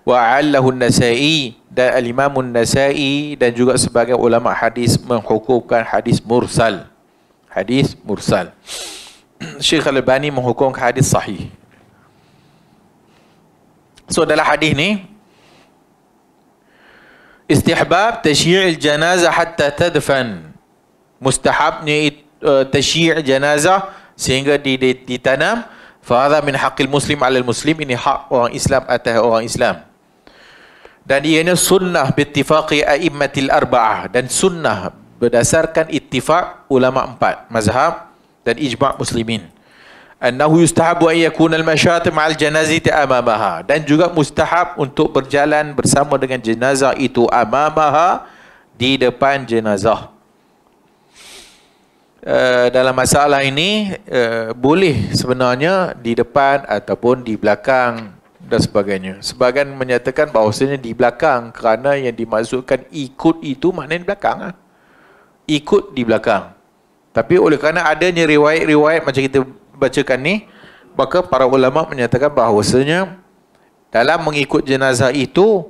wa 'allahu an-Nasa'i dan al-Imam an-Nasa'i dan juga sebagai ulama hadis menghukumkan hadis mursal hadis mursal Syekh Al-Bani menghukum hadis sahih. So dalam hadis ni istihbab tashyi' al-janazah hatta tadfan. mustahab Mustahabnya eh, tashyi' jenazah sehingga ditanam fa min haqqil muslim 'ala al-muslim ini hak orang Islam atas orang Islam. Dan ianya sunnah bittifaqi a'immatil arba'ah dan sunnah berdasarkan ittifaq ulama empat mazhab dan ijma' muslimin annahu yustahabu an yakuna al-mashat ma'al janazati amamaha dan juga mustahab untuk berjalan bersama dengan jenazah itu amamaha di depan jenazah Uh, dalam masalah ini uh, boleh sebenarnya di depan ataupun di belakang dan sebagainya. Sebagian menyatakan bahawasanya di belakang kerana yang dimasukkan ikut itu maknanya di belakang. Lah. Ikut di belakang. Tapi oleh kerana adanya riwayat-riwayat macam kita bacakan ni, maka para ulama menyatakan bahawasanya dalam mengikut jenazah itu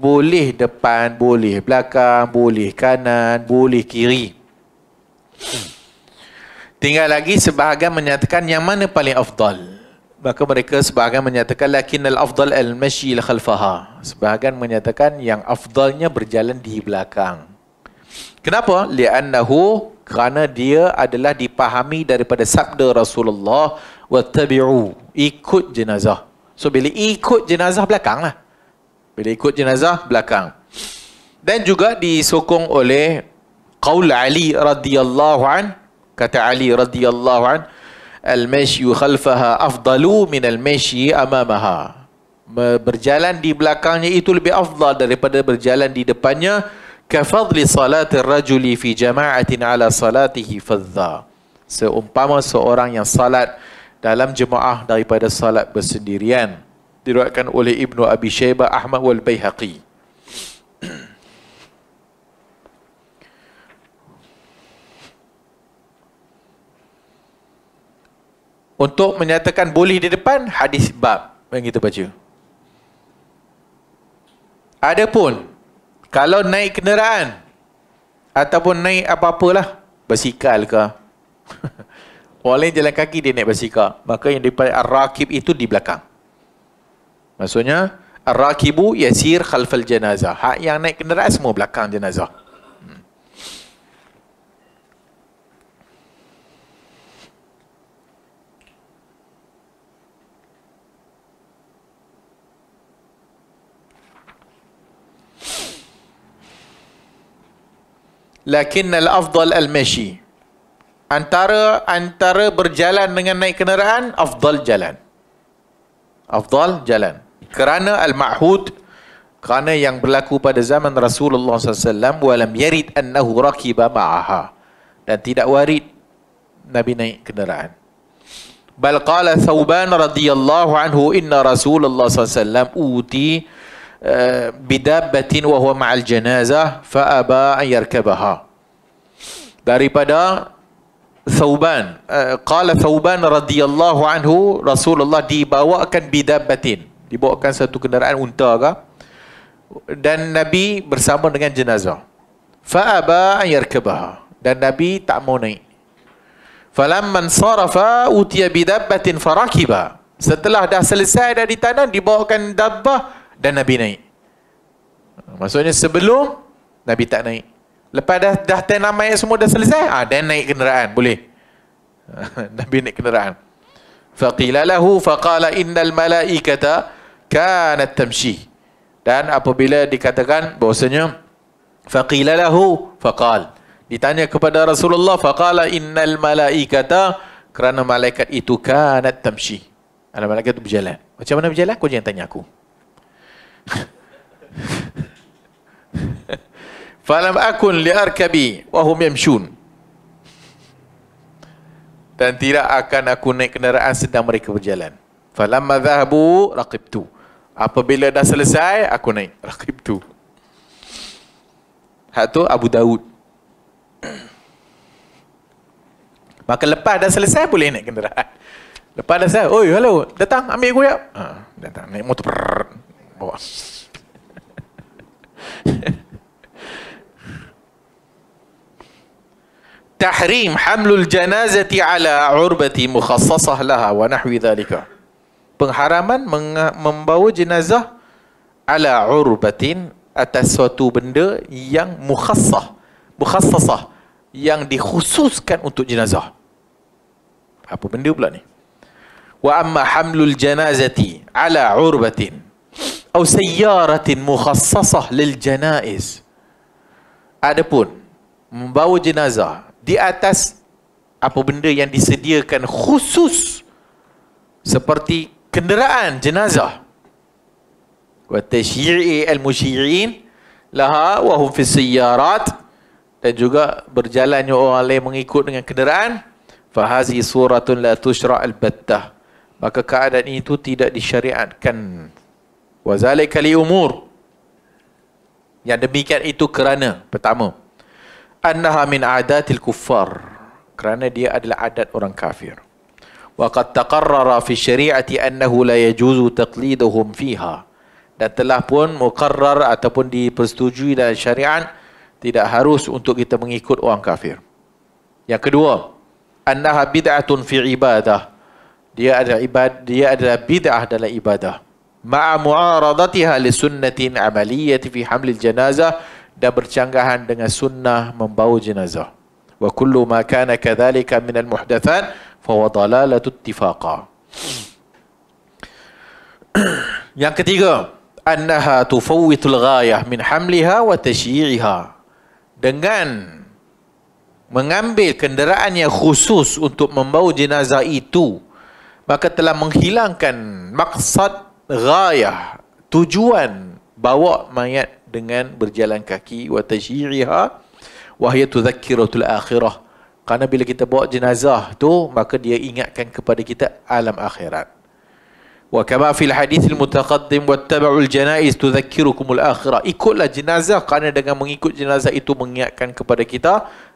boleh depan, boleh belakang, boleh kanan, boleh kiri. Tinggal lagi sebahagian menyatakan yang mana paling afdal. Maka mereka sebahagian menyatakan lakin al afdal al mashi la khalfaha. Sebahagian menyatakan yang afdalnya berjalan di belakang. Kenapa? Li'annahu kerana dia adalah dipahami daripada sabda Rasulullah wattabi'u ikut jenazah so bila ikut jenazah belakanglah. lah bila ikut jenazah belakang dan juga disokong oleh qaul Ali radhiyallahu an kata Ali radhiyallahu an al-mashyu khalfaha afdalu min al-mashyi amamaha berjalan di belakangnya itu lebih afdal daripada berjalan di depannya kafadl salat ar-rajuli fi jamaat ala salatihi fadha seumpama seorang yang salat dalam jemaah daripada salat bersendirian diriwayatkan oleh Ibnu Abi Shaybah Ahmad wal Baihaqi untuk menyatakan boleh di depan hadis bab yang kita baca Adapun kalau naik kenderaan ataupun naik apa-apalah, basikal ke. Orang lain jalan kaki dia naik basikal. Maka yang dipanggil ar-rakib itu di belakang. Maksudnya ar-rakibu yasir khalfal janazah. Hak yang naik kenderaan semua belakang jenazah. lakinn al-afdal al-mashi. Antara antara berjalan dengan naik kenderaan afdal jalan. Afdal jalan. Kerana al-ma'hud kerana yang berlaku pada zaman Rasulullah SAW walam yarid annahu raqiba ma'aha dan tidak warid Nabi naik kenderaan. Bal qala Thauban radhiyallahu anhu inna Rasulullah SAW alaihi بدابة وهو مع jenazah, فأبى أن يركبها daripada Thauban qala Thauban radhiyallahu anhu Rasulullah dibawakan bidabatin dibawakan satu kendaraan unta ke dan Nabi bersama dengan jenazah fa aba an dan Nabi tak mau naik falamma sarafa utiya bidabatin farakiba setelah dah selesai dah ditanam dibawakan dabbah dan Nabi naik. Maksudnya sebelum Nabi tak naik. Lepas dah dah tenang mayat semua dah selesai, ah dan naik kenderaan boleh. Nabi naik kenderaan. Fakilalahu, lahu faqala innal malaikata kanat tamshi. Dan apabila dikatakan bahasanya, fakilalahu, fakal. ditanya kepada Rasulullah faqala innal malaikata kerana malaikat itu kanat tamshi. Ada malaikat itu berjalan. Macam mana berjalan? Kau jangan tanya aku. Falam akun li arkabi wahum yamshun. Dan tidak akan aku naik kenderaan sedang mereka berjalan. Falam madhahabu raqibtu. Apabila dah selesai, aku naik. Raqibtu. Hak tu Abu Daud. Maka lepas dah selesai, boleh naik kenderaan. Lepas dah selesai, oi, hello, datang, ambil aku ya. Ha, datang, naik motor. Prrr. Tahrim تحريم حمل الجنازة على عربة مخصصة لها ونحو ذلك pengharaman membawa jenazah ala urbatin atas suatu benda yang mukhassah mukhassasah yang dikhususkan untuk jenazah apa benda pula ni wa amma hamlul janazati ala urbatin atau sayyara mukhassasah lil janaiz adapun membawa jenazah di atas apa benda yang disediakan khusus seperti kenderaan jenazah wa tashyi'i al mushyi'in laha wa hum fi sayyarat dan juga berjalannya orang lain mengikut dengan kenderaan fahazi suratun la tushra al battah maka keadaan itu tidak disyariatkan Wazalika li umur. Yang demikian itu kerana pertama annaha min adatil kuffar. Kerana dia adalah adat orang kafir. Wa qad taqarrara fi syari'ati annahu la yajuzu taqliduhum fiha. Dan telah pun mukarrar ataupun dipersetujui dalam syariat tidak harus untuk kita mengikut orang kafir. Yang kedua, annaha bid'atun fi ibadah. Dia adalah ibad dia adalah bid'ah dalam ibadah. مع معارضتها لسنة عملية في حمل الجنازة دا برشانغهان دنا سنة من باو جنازة وكل ما كان كذلك من المحدثات فهو ضلالة اتفاقا yang ketiga annaha tufawwitul ghayah min hamliha wa tashyi'iha dengan mengambil kenderaan yang khusus untuk membawa jenazah itu maka telah menghilangkan maksud Gaya tujuan bawa mayat dengan berjalan kaki wa tajyiha wa hiya tudzakiratul akhirah kerana bila kita bawa jenazah tu maka dia ingatkan kepada kita alam akhirat wa kama fil hadis al mutaqaddim wattaba'u al janaiz tudzakirukum al akhirah ikutlah jenazah kerana dengan mengikut jenazah itu mengingatkan kepada kita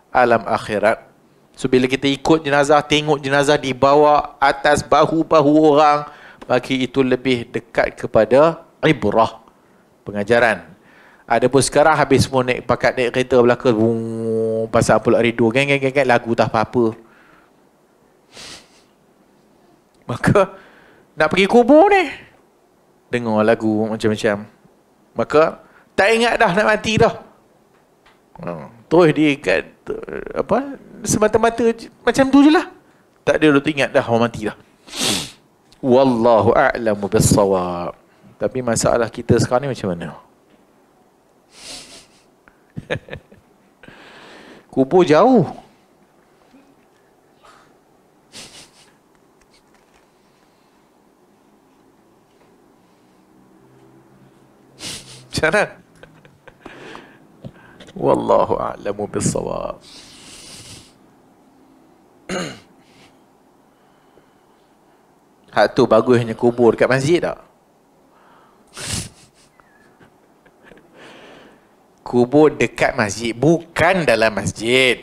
alam akhirat so bila kita ikut jenazah tengok jenazah dibawa atas bahu-bahu orang bagi itu lebih dekat kepada ibrah pengajaran ada pun sekarang habis semua naik pakat naik kereta belaka pasal pula ridu geng geng geng lagu tak apa-apa maka nak pergi kubur ni dengar lagu macam-macam maka tak ingat dah nak mati dah ha, terus dia kat apa semata-mata macam tu je lah tak ada orang ingat dah orang mati dah hmm. Wallahu a'lamu bisawab. Tapi masalah kita sekarang ni macam mana? Kubur jauh. Macam mana? Wallahu a'lamu bissawab. Hak tu bagusnya kubur dekat masjid tak? kubur dekat masjid bukan dalam masjid.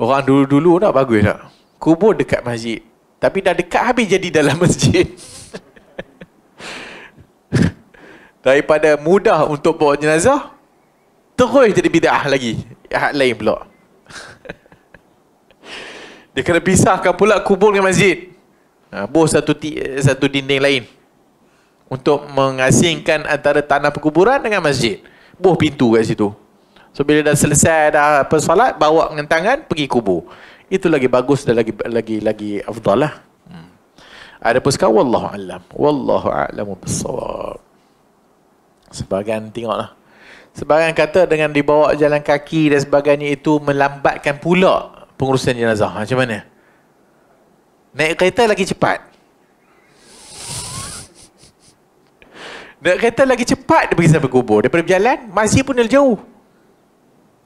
Orang dulu-dulu nak bagus tak? Kubur dekat masjid. Tapi dah dekat habis jadi dalam masjid. Daripada mudah untuk bawa jenazah, terus jadi bid'ah lagi. Yang lain pula. Dia kena pisahkan pula kubur dengan masjid. Ha, Buh satu satu dinding lain. Untuk mengasingkan antara tanah perkuburan dengan masjid. Buh pintu kat situ. So bila dah selesai dah apa bawa dengan tangan pergi kubur. Itu lagi bagus dan lagi lagi lagi afdal lah. Hmm. Ada pun sekarang wallahu alam. Wallahu alamu bissawab. Sebagian tengoklah. Sebagian kata dengan dibawa jalan kaki dan sebagainya itu melambatkan pula pengurusan jenazah ha, macam mana naik kereta lagi cepat naik kereta lagi cepat dia pergi sampai kubur daripada berjalan masih pun dia jauh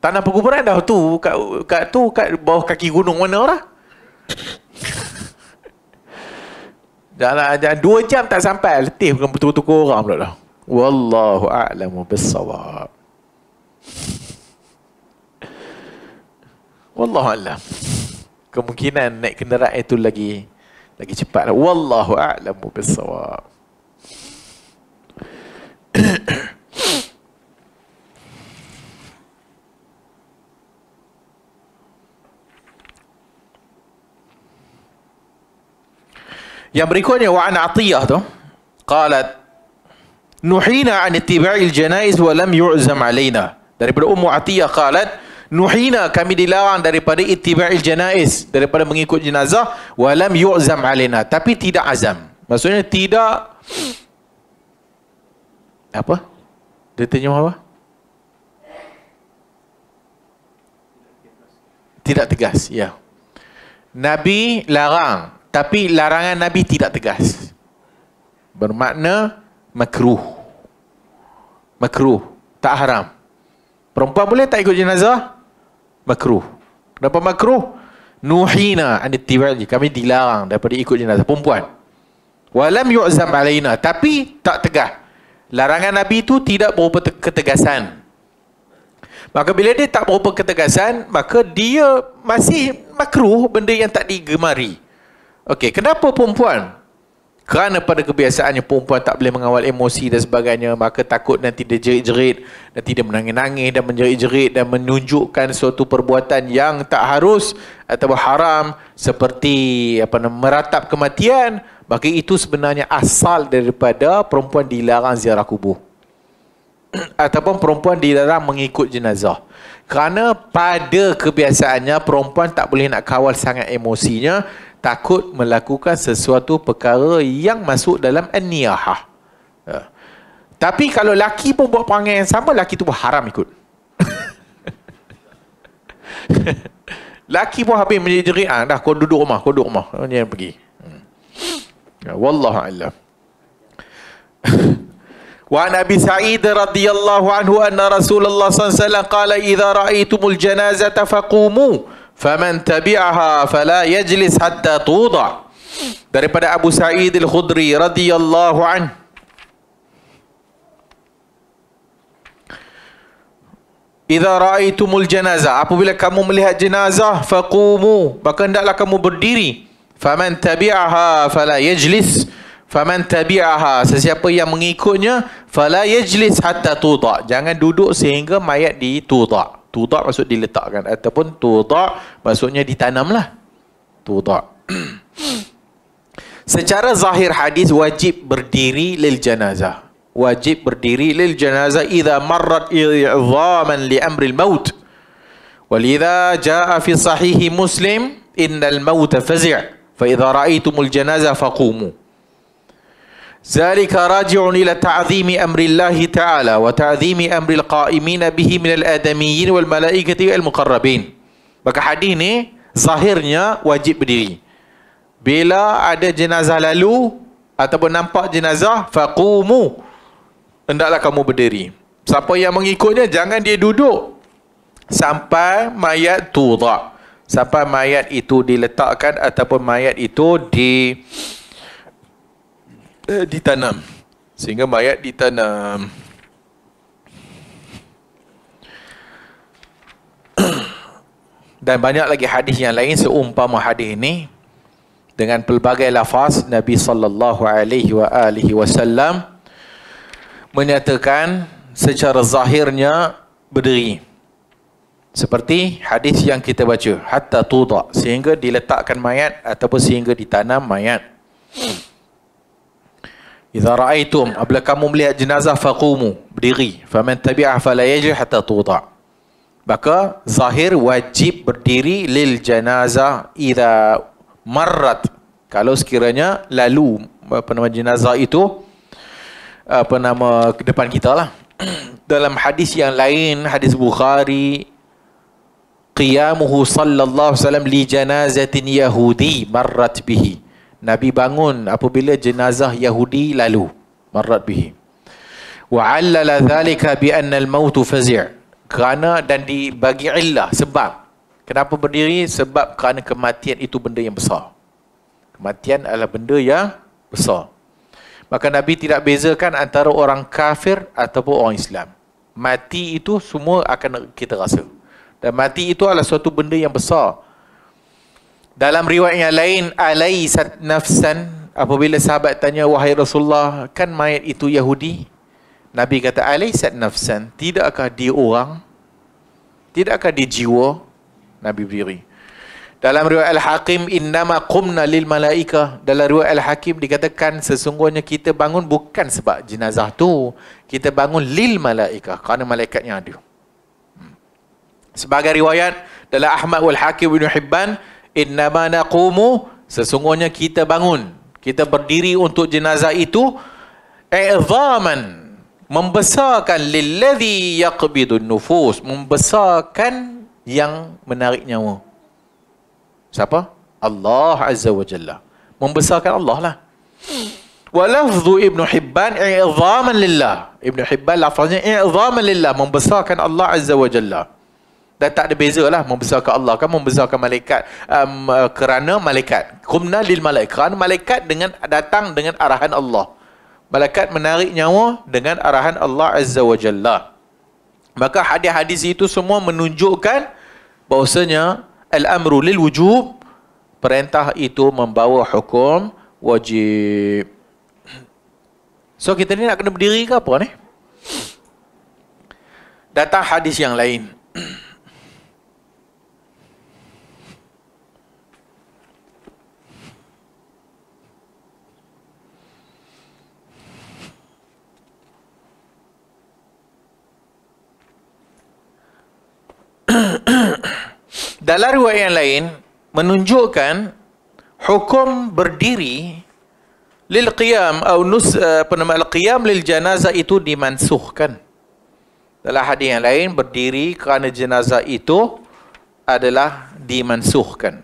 tanah perkuburan dah tu kat, kat tu kat bawah kaki gunung mana orang? Lah. dah, lah, dah dua jam tak sampai letih bukan betul-betul orang pula dah wallahu a'lamu bisawab Wallahu a'lam. Kemungkinan naik kenderaan itu lagi lagi cepat. Wallahu a'lamu bissawab. Yang berikutnya wa an Atiyah tu qalat nuhina an ittiba'il janaiz wa lam yu'zam alaina daripada Ummu Atiyah qalat nuhina kami dilarang daripada ittiba'il janais daripada mengikut jenazah walam yu'zam alaina tapi tidak azam maksudnya tidak apa dia tanya apa tidak tegas ya nabi larang tapi larangan nabi tidak tegas bermakna makruh makruh tak haram perempuan boleh tak ikut jenazah makruh. Kenapa makruh? Nuhina an ittiba'i. Kami dilarang daripada ikut jenazah perempuan. Walam yu'zam alaina, tapi tak tegah. Larangan Nabi itu tidak berupa ketegasan. Maka bila dia tak berupa ketegasan, maka dia masih makruh benda yang tak digemari. Okey, kenapa perempuan? kerana pada kebiasaannya perempuan tak boleh mengawal emosi dan sebagainya maka takut nanti dia jerit-jerit nanti dia menangis-nangis dan menjerit-jerit dan menunjukkan suatu perbuatan yang tak harus atau haram seperti apa meratap kematian maka itu sebenarnya asal daripada perempuan dilarang ziarah kubur ataupun perempuan dilarang mengikut jenazah kerana pada kebiasaannya perempuan tak boleh nak kawal sangat emosinya takut melakukan sesuatu perkara yang masuk dalam niyahah. Ya. Tapi kalau laki pun buat perangai yang sama, laki tu pun haram ikut. laki pun habis menjerit, ah, dah kau duduk rumah, kau duduk rumah. Jangan pergi. Hmm. Ya, Wallahualam. وعن أبي سعيد رضي الله عنه أن رسول الله صلى الله عليه وسلم قال إذا رأيتم الجنازة فقوموا فمن تبعها فلا يجلس حتى توضع daripada Abu Sa'id Al-Khudri radhiyallahu an Idza raaitumul janazah apabila kamu melihat jenazah faqumu maka hendaklah kamu berdiri faman tabi'aha fala yajlis faman tabi'aha sesiapa yang mengikutnya fala yajlis hatta tuta jangan duduk sehingga mayat dituta tuta maksud diletakkan ataupun tuta maksudnya ditanamlah tuta secara zahir hadis wajib berdiri lil janazah wajib berdiri lil janazah idza marrat idzaman li amri al maut walidha jaa fi sahihi muslim innal maut fazi' fa idza ra'aytumul janazah faqumu ذلك راجع إلى تعظيم أمر الله تعالى وتعظيم أمر القائمين به من الآدميين والملائكة والمقربين maka hadis ni zahirnya wajib berdiri bila ada jenazah lalu ataupun nampak jenazah faqumu hendaklah kamu berdiri siapa yang mengikutnya jangan dia duduk sampai mayat tudak sampai mayat itu diletakkan ataupun mayat itu di uh, ditanam sehingga mayat ditanam dan banyak lagi hadis yang lain seumpama hadis ini dengan pelbagai lafaz Nabi sallallahu alaihi wa alihi wasallam menyatakan secara zahirnya berdiri seperti hadis yang kita baca hatta tuda sehingga diletakkan mayat ataupun sehingga ditanam mayat Idza ra'aitum apabila kamu melihat jenazah faqumu berdiri faman tabi'a fala yajri hatta tuda maka zahir wajib berdiri lil jenazah idza marrat kalau sekiranya lalu apa nama jenazah itu apa nama ke depan kita lah dalam hadis yang lain hadis Bukhari qiyamuhu sallallahu alaihi wasallam li janazatin yahudi marrat bihi Nabi bangun apabila jenazah Yahudi lalu. Marat bihi. Wa'allala thalika bi'anna al-mautu fazir. Kerana dan dibagi illah. Sebab. Kenapa berdiri? Sebab kerana kematian itu benda yang besar. Kematian adalah benda yang besar. Maka Nabi tidak bezakan antara orang kafir ataupun orang Islam. Mati itu semua akan kita rasa. Dan mati itu adalah suatu benda yang besar. Dalam riwayat yang lain, alaisat nafsan apabila sahabat tanya wahai Rasulullah, kan mayat itu Yahudi? Nabi kata alaisat nafsan, tidakkah dia orang? Tidakkah dia jiwa? Nabi berdiri. Dalam riwayat Al-Hakim, innama qumna lil malaika. Dalam riwayat Al-Hakim dikatakan sesungguhnya kita bangun bukan sebab jenazah tu. Kita bangun lil malaika kerana malaikatnya ada. Hmm. Sebagai riwayat dalam Ahmad wal Hakim bin Hibban, innama naqumu sesungguhnya kita bangun kita berdiri untuk jenazah itu i'zaman membesarkan lillazi yaqbidun nufus membesarkan yang menarik nyawa siapa Allah azza wa jalla membesarkan Allah lah wa lafzu ibnu hibban i'zaman lillah ibnu hibban lafaznya i'zaman lillah membesarkan Allah azza wa jalla dah tak ada beza lah membesarkan Allah kan membesarkan malaikat um, uh, kerana malaikat kumna lil malaik kerana malaikat dengan datang dengan arahan Allah malaikat menarik nyawa dengan arahan Allah azza wa jalla maka hadis-hadis itu semua menunjukkan bahwasanya al amru lil wujub perintah itu membawa hukum wajib so kita ni nak kena berdiri ke apa ni datang hadis yang lain Dalam riwayat yang lain menunjukkan hukum berdiri lil qiyam atau nus eh, apa nama al qiyam lil janazah itu dimansuhkan. Dalam hadis yang lain berdiri kerana jenazah itu adalah dimansuhkan.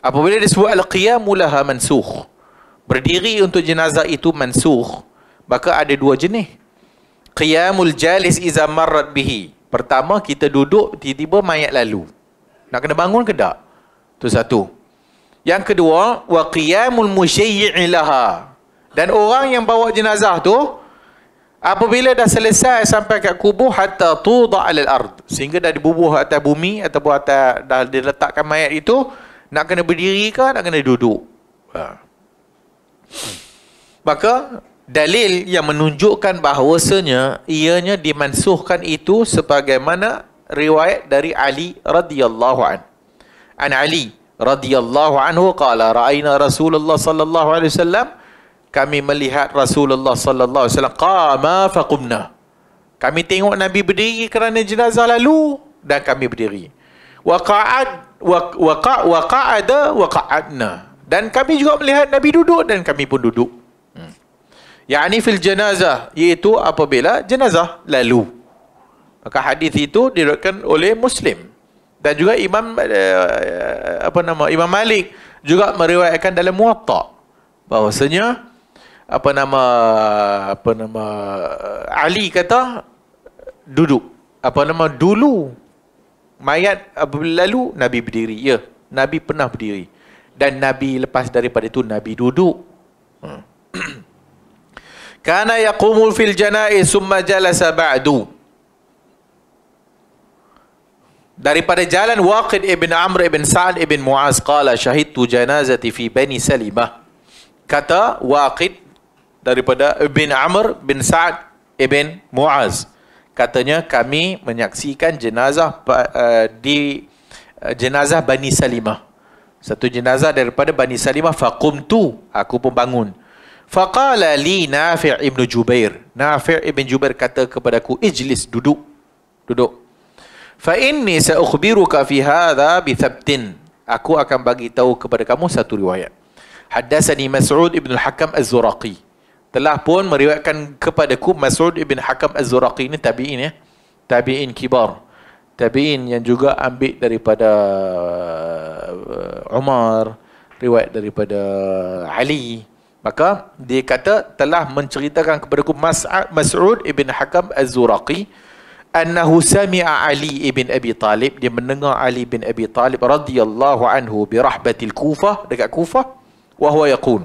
Apabila disebut al qiyam mulaha mansukh. Berdiri untuk jenazah itu mansuh. Maka ada dua jenis. Qiyamul jalis iza marrat bihi. Pertama kita duduk tiba-tiba mayat lalu. Nak kena bangun ke tak? Tu satu. Yang kedua, wa qiyamul musyayyi'i laha. Dan orang yang bawa jenazah tu apabila dah selesai sampai kat kubur hatta tuda al ard sehingga dah dibubuh atas bumi ataupun atas dah diletakkan mayat itu nak kena berdiri ke nak kena duduk ha. maka dalil yang menunjukkan bahawasanya ianya dimansuhkan itu sebagaimana riwayat dari Ali radhiyallahu an. An Ali radhiyallahu anhu qala ra'aina Rasulullah sallallahu alaihi wasallam kami melihat Rasulullah sallallahu alaihi wasallam qama faqumna. Kami tengok Nabi berdiri kerana jenazah lalu dan kami berdiri. Wa qa'ad wa qa'ada wa qa'adna. Dan kami juga melihat Nabi duduk dan kami pun duduk. Ya'ni fil jenazah. Iaitu apabila jenazah lalu. Maka hadis itu diriwayatkan oleh Muslim. Dan juga Imam eh, eh, apa nama Imam Malik juga meriwayatkan dalam Muwatta bahwasanya apa nama apa nama Ali kata duduk apa nama dulu mayat abu lalu nabi berdiri ya nabi pernah berdiri dan nabi lepas daripada itu nabi duduk hmm. Kana yaqumu fil janai summa jalasa ba'du. Daripada jalan Waqid ibn Amr ibn Sa'ad ibn Mu'az qala shahidtu janazati fi Bani Salimah. Kata Waqid daripada ibn Amr bin Sa'ad ibn Mu'az. Katanya kami menyaksikan jenazah eh, di eh, jenazah Bani Salimah. Satu jenazah daripada Bani Salimah faqumtu aku pun bangun. Faqala li Nafi' ibn Jubair. Nafi' ibn Jubair kata kepadaku, ijlis, duduk. Duduk. Fa inni sa'ukhbiruka fi hadha bi thabtin. Aku akan bagi tahu kepada kamu satu riwayat. Haddasani Mas'ud ibn al-Hakam az-Zuraqi. Telah pun meriwayatkan kepadaku Mas'ud ibn Hakam az-Zuraqi ini tabi'in ya. Tabi'in kibar. Tabi'in yang juga ambil daripada uh, Umar. Riwayat daripada Ali. Maka dia kata telah menceritakan kepadaku Mas'ud ibn Hakam Az-Zuraqi annahu sami'a Ali ibn Abi Talib dia mendengar Ali bin Abi Talib radhiyallahu anhu bi rahbatil Kufah dekat Kufah wa huwa yaqul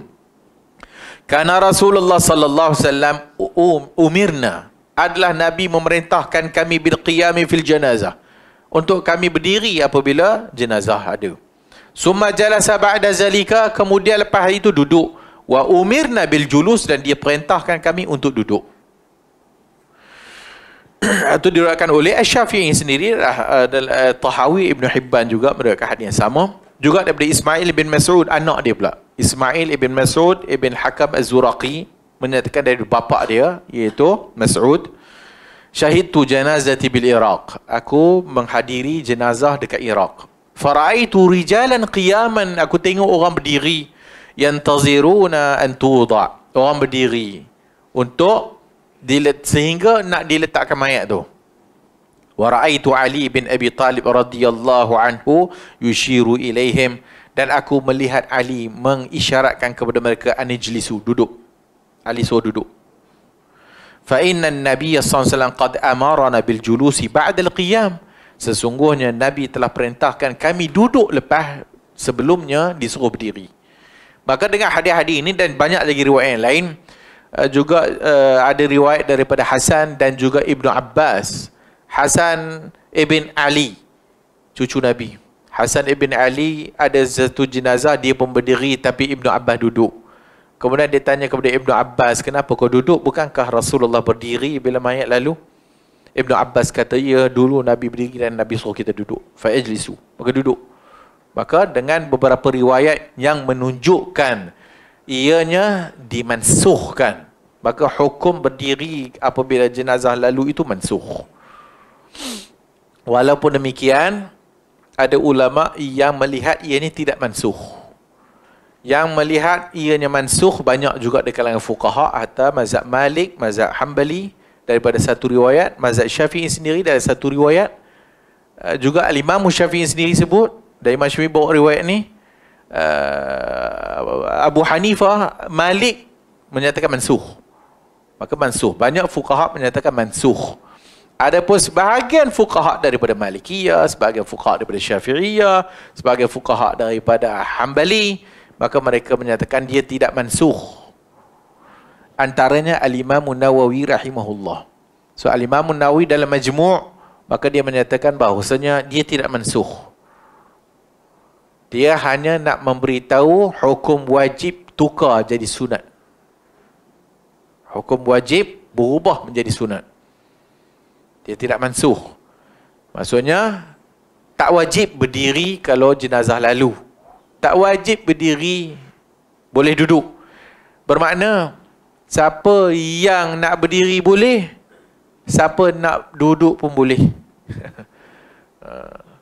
Kana Rasulullah sallallahu alaihi wasallam um-, umirna adalah nabi memerintahkan kami bil qiyami fil janazah untuk kami berdiri apabila jenazah ada. Summa jalasa ba'da zalika kemudian lepas itu duduk wa umirna bil julus dan dia perintahkan kami untuk duduk. Itu diriwayatkan oleh Asy-Syafi'i sendiri uh, Tahawi Ibnu Hibban juga meriwayatkan hadis yang sama, juga daripada Ismail bin Mas'ud anak dia pula. Ismail bin Mas'ud bin Hakam Az-Zuraqi menyatakan dari bapa dia iaitu Mas'ud Syahid tu janazati bil Iraq. Aku menghadiri jenazah dekat Iraq. Faraitu rijalan qiyaman. Aku tengok orang berdiri. Yang taziruna tuda orang berdiri untuk dilet, sehingga nak diletakkan mayat tu wa raaitu ali bin abi talib radhiyallahu anhu yushiru ilaihim dan aku melihat ali mengisyaratkan kepada mereka anijlisu duduk ali suruh duduk fa inna an-nabiy sallallahu qad amarna bil julusi ba'da al-qiyam sesungguhnya nabi telah perintahkan kami duduk lepas sebelumnya disuruh berdiri Bahkan dengan hadis-hadis ini dan banyak lagi riwayat yang lain uh, juga uh, ada riwayat daripada Hasan dan juga Ibnu Abbas. Hasan ibn Ali cucu Nabi. Hasan ibn Ali ada satu jenazah dia pun berdiri tapi Ibnu Abbas duduk. Kemudian dia tanya kepada Ibnu Abbas, kenapa kau duduk? Bukankah Rasulullah berdiri bila mayat lalu? Ibnu Abbas kata, ya dulu Nabi berdiri dan Nabi suruh kita duduk. Fa'ajlisu. Maka duduk. Maka dengan beberapa riwayat yang menunjukkan ianya dimansuhkan. Maka hukum berdiri apabila jenazah lalu itu mansuh. Walaupun demikian, ada ulama yang melihat ianya tidak mansuh. Yang melihat ianya mansuh banyak juga di kalangan fukaha atau mazhab Malik, mazhab Hanbali daripada satu riwayat, mazhab Syafi'i sendiri dari satu riwayat eh, juga Imam Syafi'i sendiri sebut dari Imam Syafi'i bawa riwayat ni uh, Abu Hanifah Malik menyatakan mansuh. Maka mansuh. Banyak fuqaha menyatakan mansuh. Ada pun sebahagian fuqaha daripada Malikiyah, sebahagian fuqaha daripada Syafi'iyah, sebahagian fuqaha daripada Hambali, maka mereka menyatakan dia tidak mansuh. Antaranya Al-Imam Nawawi rahimahullah. So Al-Imam Nawawi dalam majmu' maka dia menyatakan bahawasanya dia tidak mansuh. Dia hanya nak memberitahu hukum wajib tukar jadi sunat. Hukum wajib berubah menjadi sunat. Dia tidak mansuh. Maksudnya, tak wajib berdiri kalau jenazah lalu. Tak wajib berdiri, boleh duduk. Bermakna, siapa yang nak berdiri boleh, siapa nak duduk pun boleh. Ah.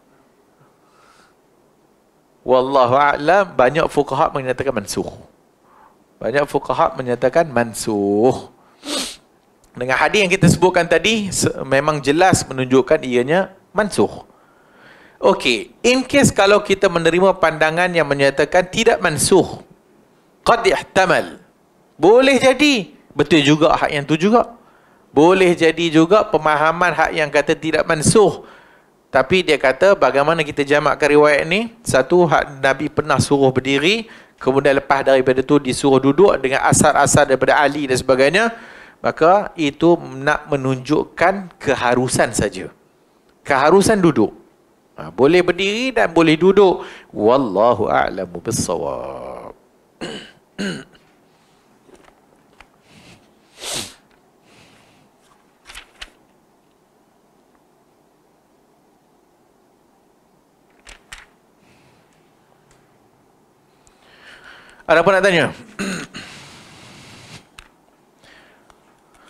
Wallahu a'lam banyak fuqaha menyatakan mansuh. Banyak fuqaha menyatakan mansuh. Dengan hadis yang kita sebutkan tadi memang jelas menunjukkan ianya mansuh. Okey, in case kalau kita menerima pandangan yang menyatakan tidak mansuh. Qad ihtamal. Boleh jadi betul juga hak yang tu juga. Boleh jadi juga pemahaman hak yang kata tidak mansuh tapi dia kata bagaimana kita jamakkan riwayat ni? Satu hak Nabi pernah suruh berdiri, kemudian lepas daripada tu disuruh duduk dengan asar-asar daripada Ali dan sebagainya. Maka itu nak menunjukkan keharusan saja. Keharusan duduk. Ha, boleh berdiri dan boleh duduk. Wallahu a'lamu bissawab. Ada apa nak tanya?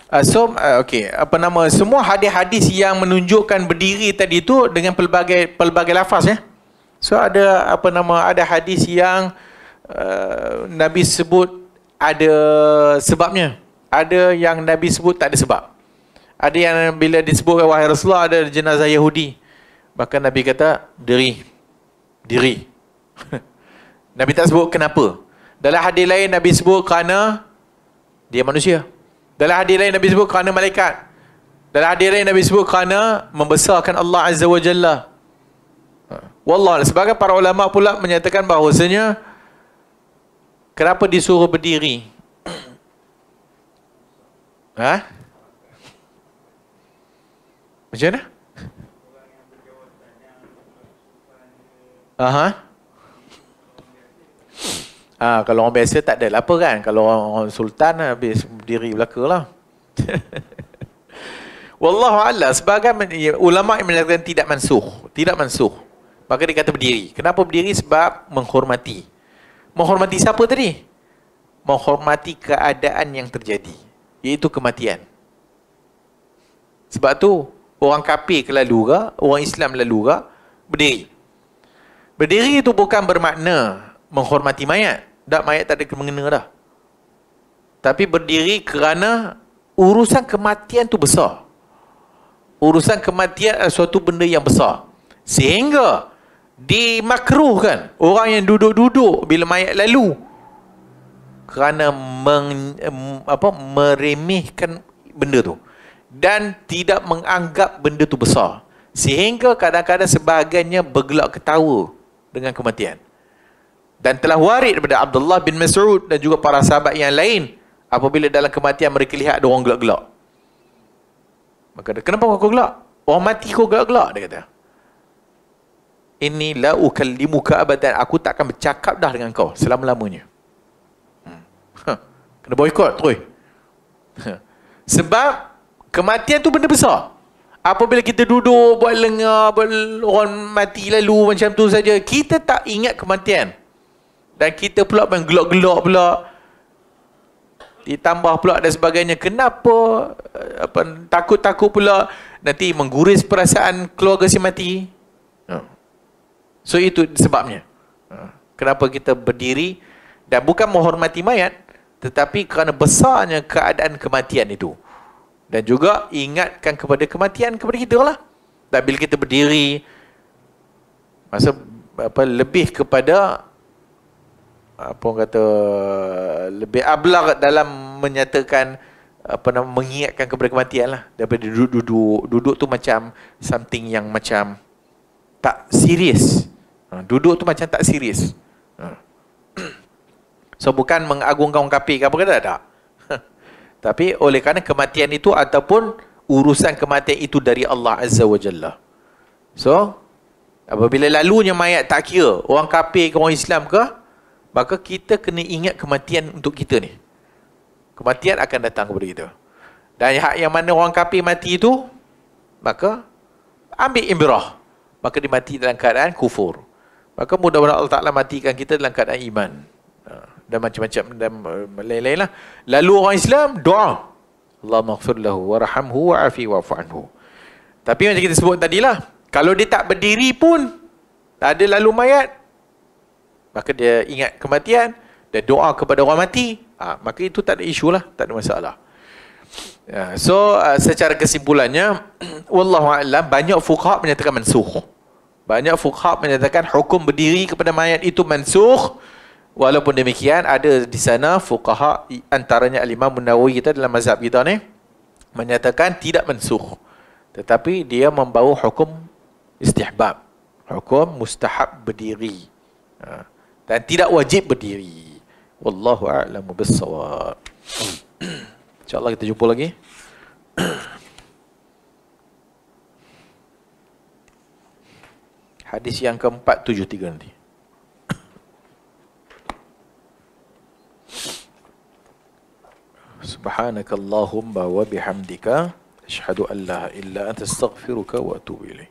Uh, so uh, ah, okey apa nama semua hadis-hadis yang menunjukkan berdiri tadi itu dengan pelbagai pelbagai lafaz ya. So ada apa nama ada hadis yang uh, Nabi sebut ada sebabnya. Ada yang Nabi sebut tak ada sebab. Ada yang bila disebut wahai Rasulullah ada jenazah Yahudi. Bahkan Nabi kata diri. Diri. Nabi tak sebut kenapa. Dalam hadis lain Nabi sebut kerana dia manusia. Dalam hadis lain Nabi sebut kerana malaikat. Dalam hadis lain Nabi sebut kerana membesarkan Allah Azza wa Jalla. Wallah, sebagai para ulama pula menyatakan bahawasanya kenapa disuruh berdiri? ha? Macam mana? Aha. Uh-huh. Ha, kalau orang biasa tak ada lah apa kan. Kalau orang, orang sultan habis diri belaka lah. Wallahu sebagai ya, ulama yang menyatakan tidak mansuh, tidak mansuh. Maka dia kata berdiri. Kenapa berdiri? Sebab menghormati. Menghormati siapa tadi? Menghormati keadaan yang terjadi, iaitu kematian. Sebab tu orang kafir kelalu ke, orang Islam lalu ke, berdiri. Berdiri itu bukan bermakna menghormati mayat dah mayat tak ada kemengena dah. Tapi berdiri kerana urusan kematian tu besar. Urusan kematian adalah suatu benda yang besar. Sehingga dimakruhkan orang yang duduk-duduk bila mayat lalu kerana meng, apa, meremehkan benda tu dan tidak menganggap benda tu besar sehingga kadang-kadang sebagainya bergelak ketawa dengan kematian dan telah waris daripada Abdullah bin Mas'ud dan juga para sahabat yang lain apabila dalam kematian mereka lihat ada orang gelak-gelak. Maka dia, kenapa kau gelak? Orang mati kau gelak-gelak, dia kata. Ini la ukallimu ka'abadan. Aku tak akan bercakap dah dengan kau selama-lamanya. Hmm. Huh. Kena boycott, terus. Sebab kematian tu benda besar. Apabila kita duduk, buat lengah, buat orang mati lalu macam tu saja, kita tak ingat kematian. Dan kita pula main gelok-gelok pula. Ditambah pula dan sebagainya. Kenapa? Eh, apa, takut-takut pula. Nanti mengguris perasaan keluarga si mati. Ha. So itu sebabnya. Ha. Kenapa kita berdiri dan bukan menghormati mayat tetapi kerana besarnya keadaan kematian itu. Dan juga ingatkan kepada kematian kepada kita lah. Dan bila kita berdiri masa apa lebih kepada apa orang kata lebih ablag dalam menyatakan apa nama mengingatkan kepada kematian lah daripada duduk-duduk duduk tu macam something yang macam tak serius ha, duduk tu macam tak serius ha. so bukan mengagungkan orang kapi ke apa kata tak tapi oleh kerana kematian itu ataupun urusan kematian itu dari Allah Azza wa Jalla so apabila lalunya mayat tak kira orang kapi ke orang Islam ke maka kita kena ingat kematian untuk kita ni. Kematian akan datang kepada kita. Dan hak yang mana orang kapi mati itu, maka ambil imbrah. Maka dia mati dalam keadaan kufur. Maka mudah-mudahan Allah Ta'ala matikan kita dalam keadaan iman. Ha, dan macam-macam dan uh, lain-lain lah. Lalu orang Islam, doa. Allah maghfir lahu wa rahamhu wa afi wa fa'anhu. Tapi macam kita sebut tadi lah, kalau dia tak berdiri pun, tak ada lalu mayat, maka dia ingat kematian dia doa kepada orang mati ha, maka itu tak ada isu lah tak ada masalah ya, so uh, secara kesimpulannya wallahu a'lam banyak fuqaha menyatakan mansukh banyak fuqaha menyatakan hukum berdiri kepada mayat itu mansukh walaupun demikian ada di sana fuqaha antaranya al-Imam kita dalam mazhab kita ni menyatakan tidak mansukh tetapi dia membawa hukum istihbab hukum mustahab berdiri ha dan tidak wajib berdiri. Wallahu a'lamu bissawab. Insya-Allah kita jumpa lagi. Hadis yang ke-473 nanti. Subhanakallahumma wa bihamdika ashhadu an la ilaha illa anta astaghfiruka wa atubu ilaik.